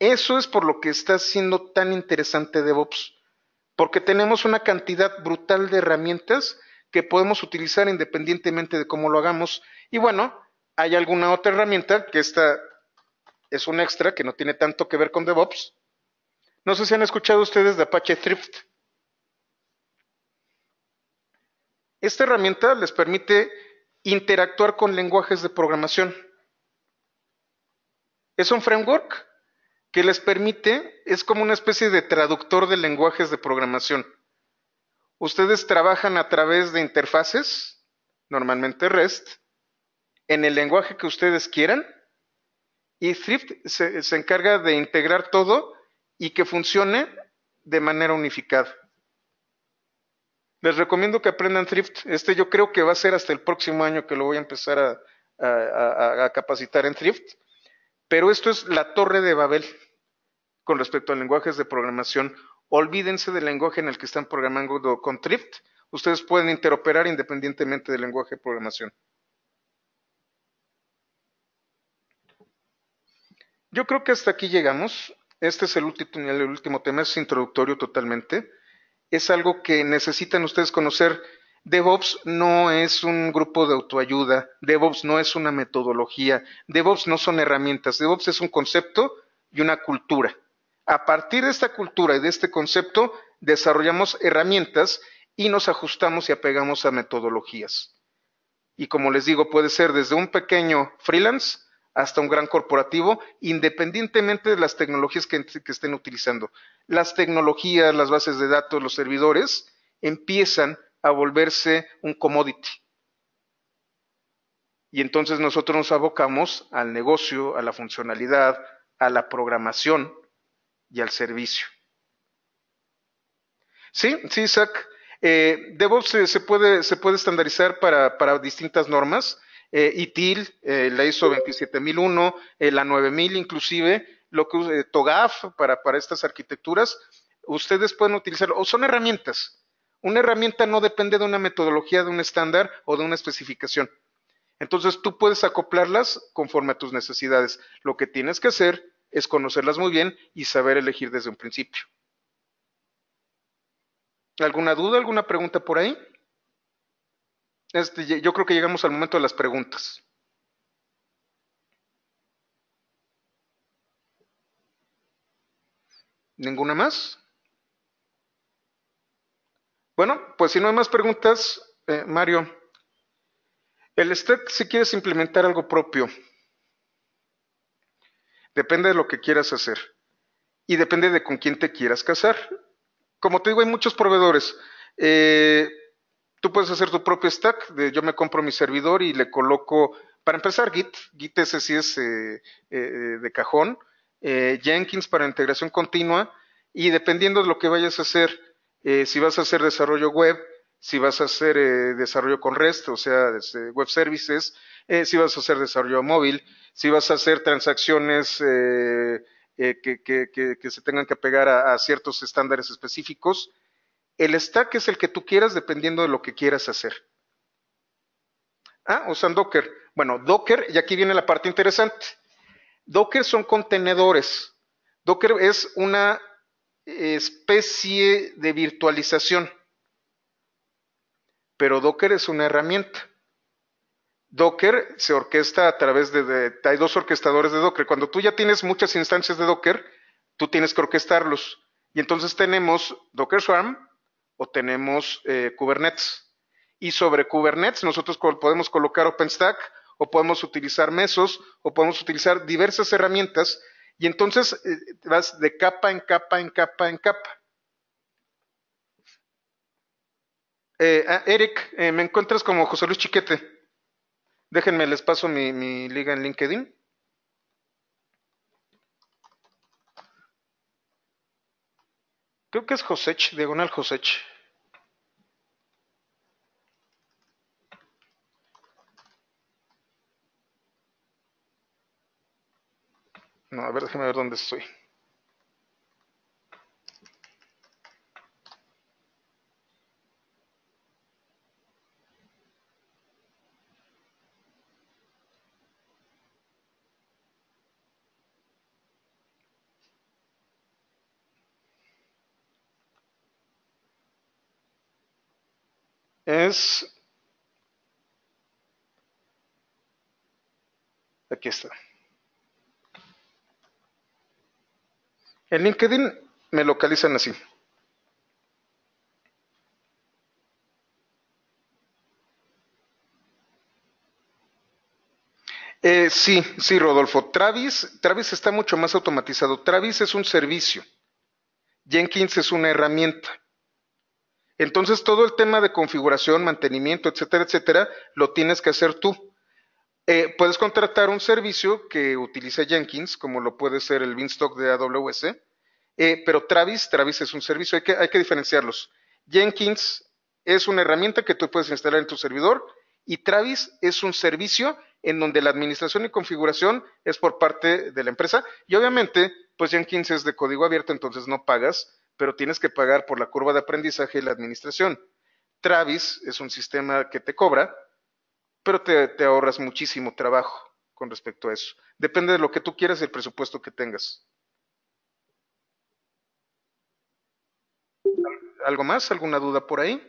Eso es por lo que está siendo tan interesante DevOps, porque tenemos una cantidad brutal de herramientas que podemos utilizar independientemente de cómo lo hagamos. Y bueno, hay alguna otra herramienta que esta es un extra que no tiene tanto que ver con DevOps. No sé si han escuchado ustedes de Apache Thrift. Esta herramienta les permite interactuar con lenguajes de programación. Es un framework que les permite, es como una especie de traductor de lenguajes de programación. Ustedes trabajan a través de interfaces, normalmente REST, en el lenguaje que ustedes quieran, y Thrift se, encarga de integrar todo y que funcione de manera unificada. Les recomiendo que aprendan Thrift. Este yo creo que va a ser hasta el próximo año que lo voy a empezar a capacitar en Thrift pero esto es la torre de Babel con respecto a lenguajes de programación. Olvídense del lenguaje en el que están programando con Trift. Ustedes pueden interoperar independientemente del lenguaje de programación. Yo creo que hasta aquí llegamos. Este es el último, el último tema, es introductorio totalmente. Es algo que necesitan ustedes conocer DevOps no es un grupo de autoayuda, DevOps no es una metodología, DevOps no son herramientas, DevOps es un concepto y una cultura. A partir de esta cultura y de este concepto, desarrollamos herramientas y nos ajustamos y apegamos a metodologías. Y como les digo, puede ser desde un pequeño freelance hasta un gran corporativo, independientemente de las tecnologías que, estén utilizando. Las tecnologías, las bases de datos, los servidores empiezan a volverse un commodity. Y entonces nosotros nos abocamos al negocio, a la funcionalidad, a la programación y al servicio. Sí, sí, Isaac. Eh, DevOps se, puede, se puede estandarizar para, distintas normas. Eh, e ITIL, eh, la ISO 27001, eh, la 9000 inclusive, lo que TOGAF para, para estas arquitecturas. Ustedes pueden utilizarlo, o son herramientas, una herramienta no depende de una metodología, de un estándar o de una especificación. Entonces tú puedes acoplarlas conforme a tus necesidades. Lo que tienes que hacer es conocerlas muy bien y saber elegir desde un principio. ¿Alguna duda, alguna pregunta por ahí? Este, yo creo que llegamos al momento de las preguntas. ¿Ninguna más? Bueno, pues si no hay más preguntas, eh, Mario, el stack si quieres implementar algo propio, depende de lo que quieras hacer y depende de con quién te quieras casar. Como te digo, hay muchos proveedores. Eh, tú puedes hacer tu propio stack, yo me compro mi servidor y le coloco, para empezar, Git, Git ese sí es eh, de cajón, Jenkins para integración continua, y dependiendo de lo que vayas a hacer, eh, si vas a hacer desarrollo web, si vas a hacer eh, desarrollo con REST, o sea, este, web services, eh, si vas a hacer desarrollo móvil, si vas a hacer transacciones que, se tengan que pegar a, a, ciertos estándares específicos. El stack es el que tú quieras dependiendo de lo que quieras hacer. Ah, usan Docker. Bueno, Docker, y aquí viene la parte interesante. Docker son contenedores. Docker es una especie de virtualización. Pero Docker es una herramienta. Docker se orquesta a través de, Hay dos orquestadores de Docker. Cuando tú ya tienes muchas instancias de Docker, tú tienes que orquestarlos. Y entonces tenemos Docker Swarm o tenemos eh, Kubernetes. Y sobre Kubernetes nosotros podemos colocar OpenStack o podemos utilizar Mesos o podemos utilizar diversas herramientas y entonces eh, vas de capa en capa, en capa, en capa. Eh, ah, Eric, eh, me encuentras como José Luis Chiquete. Déjenme, les paso mi, mi liga en LinkedIn. Creo que es Josech, diagonal Josech. No, a ver, déjame ver dónde estoy. es... Aquí está. En LinkedIn me localizan así. Eh, sí, sí, Rodolfo. Travis, Travis está mucho más automatizado. Travis es un servicio. Jenkins es una herramienta. Entonces, todo el tema de configuración, mantenimiento, etcétera, etcétera, lo tienes que hacer tú. Eh, puedes contratar un servicio que utilice Jenkins, como lo puede ser el Beanstalk de AWS, eh, pero Travis, Travis es un servicio, hay que diferenciarlos. Jenkins es una herramienta que tú puedes instalar en tu servidor y Travis es un servicio en donde la administración y configuración es por parte de la empresa y obviamente pues Jenkins es de código abierto, entonces no pagas, pero tienes que pagar por la curva de aprendizaje y la administración. Travis es un sistema que te cobra, pero te, ahorras muchísimo trabajo con respecto a eso. Depende de lo que tú quieras y el presupuesto que tengas. ¿Algo más? ¿Alguna duda por ahí?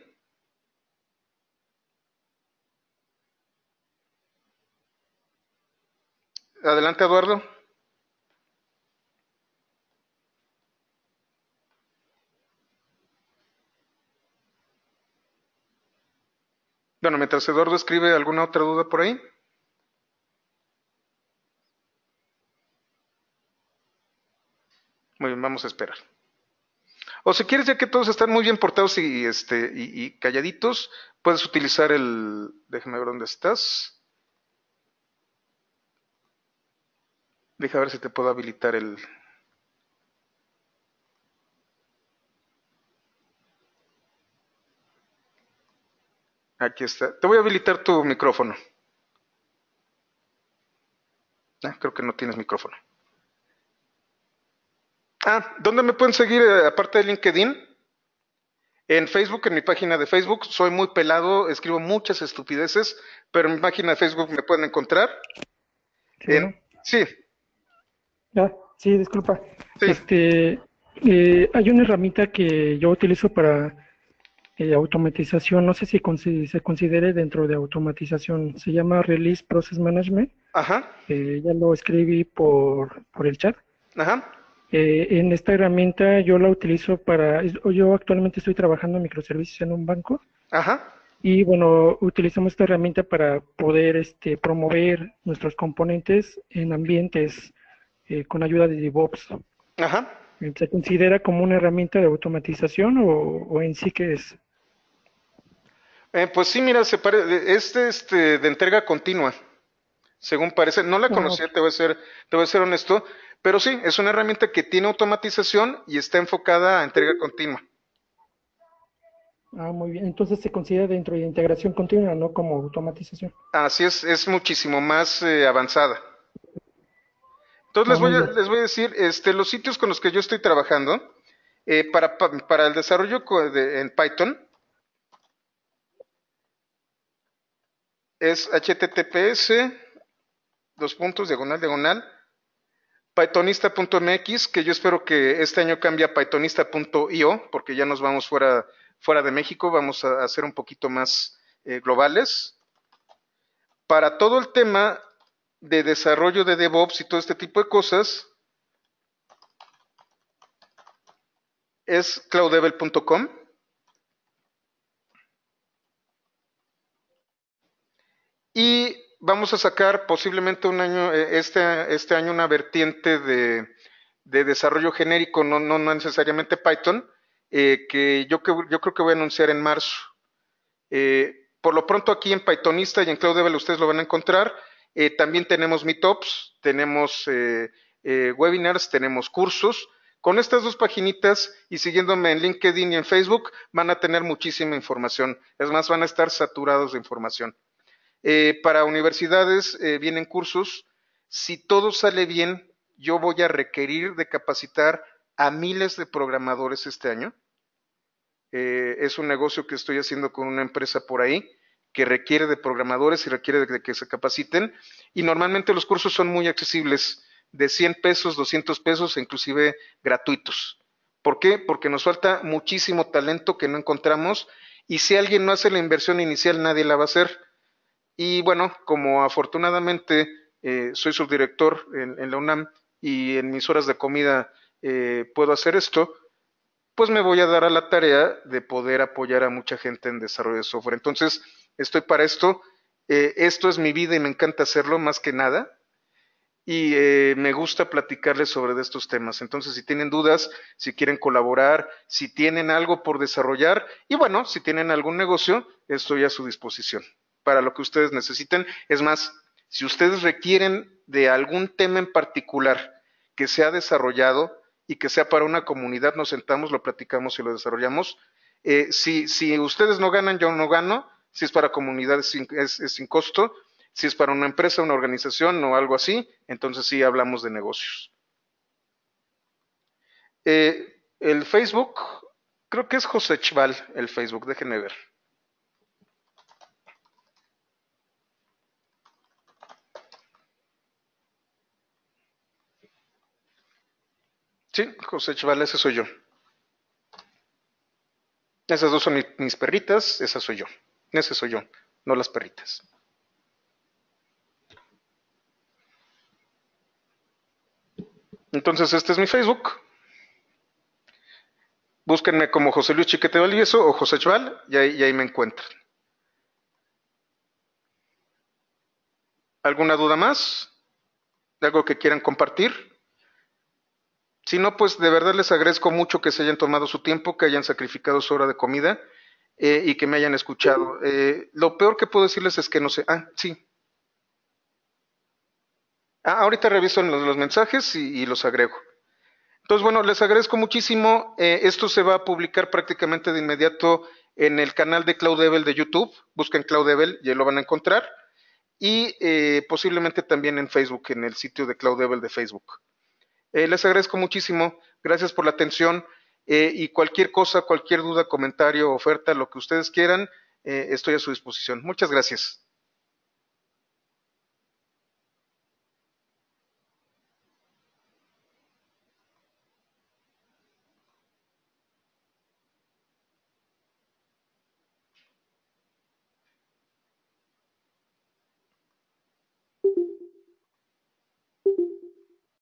Adelante, Eduardo. Bueno, mientras Eduardo escribe, ¿alguna otra duda por ahí? Muy bien, vamos a esperar. O si quieres, ya que todos están muy bien portados y, este, y, y calladitos, puedes utilizar el... Déjame ver dónde estás. Deja ver si te puedo habilitar el, Aquí está. Te voy a habilitar tu micrófono. Ah, creo que no tienes micrófono. Ah, ¿dónde me pueden seguir eh, aparte de LinkedIn? En Facebook, en mi página de Facebook, soy muy pelado, escribo muchas estupideces, pero en mi página de Facebook me pueden encontrar. Sí. sí. sí, disculpa. Este, eh, hay una herramienta que yo utilizo para automatización, no sé si se considere dentro de automatización, se llama Release Process Management. Ajá. Eh, ya lo escribí por, por el chat. Ajá. Eh, en esta herramienta yo la utilizo para, yo actualmente estoy trabajando en microservicios en un banco. Ajá. Y bueno, utilizamos esta herramienta para poder este, promover nuestros componentes en ambientes eh, con ayuda de DevOps. Ajá. ¿Se considera como una herramienta de automatización o, o en sí que es? Eh, pues sí, mira, se este, este de entrega continua, según parece. No la conocía, te voy, a ser, te voy a ser honesto, pero sí, es una herramienta que tiene automatización y está enfocada a entrega continua. Ah, muy bien. Entonces se considera dentro de integración continua, ¿no? Como automatización. Así es, es muchísimo más eh, avanzada. Entonces les ah, voy, a, les voy a decir, este, los sitios con los que yo estoy trabajando eh, para, para el desarrollo en Python, es https dos puntos diagonal diagonal pythonista.mx que yo espero que este año cambie a pythonista.io porque ya nos vamos fuera de México vamos a, hacer un poquito más eh, globales para todo el tema de desarrollo de DevOps y todo este tipo de cosas es clouddevel.com. Y vamos a sacar posiblemente un año, eh, este, este, año una vertiente de, desarrollo genérico, no, necesariamente Python, eh, que yo, creo que voy a anunciar en marzo. Eh, por lo pronto aquí en Pythonista y en CloudDevel ustedes lo van a encontrar. también tenemos meetups, tenemos webinars, tenemos cursos. Con estas dos paginitas y siguiéndome en LinkedIn y en Facebook van a tener muchísima información. Es más, van a estar saturados de información. Eh, para universidades eh, vienen cursos. Si todo sale bien, yo voy a requerir de capacitar a miles de programadores este año. Eh, es un negocio que estoy haciendo con una empresa por ahí que requiere de programadores y requiere de que se capaciten. Y normalmente los cursos son muy accesibles, de 100 pesos, 200 pesos, e inclusive gratuitos. ¿Por qué? Porque nos falta muchísimo talento que no encontramos y si alguien no hace la inversión inicial, nadie la va a hacer. Y bueno, como afortunadamente eh, soy subdirector en, la UNAM y en mis horas de comida eh, puedo hacer esto, pues me voy a dar a la tarea de poder apoyar a mucha gente en desarrollo de software. Entonces, estoy para esto. Eh, esto es mi vida y me encanta hacerlo más que nada. Y me gusta platicarles sobre estos temas. Entonces, si tienen dudas, si quieren colaborar, si tienen algo por desarrollar y bueno, si tienen algún negocio, estoy a su disposición para lo que ustedes necesiten. Es más, si ustedes requieren de algún tema en particular que sea desarrollado y que sea para una comunidad, nos sentamos, lo platicamos y lo desarrollamos. Eh, si, ustedes no ganan, yo no gano. Si es para comunidades, es, sin costo. Si es para una empresa, una organización o algo así, entonces sí hablamos de negocios. Eh, el Facebook, creo que es José Chval, el Facebook, déjenme ver. Sí, José Chaval, ese soy yo. Esas dos son mis perritas, esa soy yo. Ese soy yo, no las perritas. Entonces, este es mi Facebook. Búsquenme como José Luis Chiquete Valieso o José Chaval y ahí, y ahí me encuentran. ¿Alguna duda más? ¿De algo que quieran compartir? Si no, pues de verdad les agradezco mucho que se hayan tomado su tiempo, que hayan sacrificado su hora de comida eh, y que me hayan escuchado. Eh, lo peor que puedo decirles es que no sé. Ah, sí. Ah, ahorita reviso los, mensajes y, los agrego. Entonces, bueno, les agradezco muchísimo. Eh, esto se va a publicar prácticamente de inmediato en el canal de Cloud Devil de YouTube. Busquen Cloud Devil, ya lo van a encontrar. Y posiblemente también en Facebook, en el sitio de Cloud de Facebook. Eh, les agradezco muchísimo. Gracias por la atención. Eh, y cualquier cosa, cualquier duda, comentario, oferta, lo que ustedes quieran, eh, estoy a su disposición. Muchas gracias.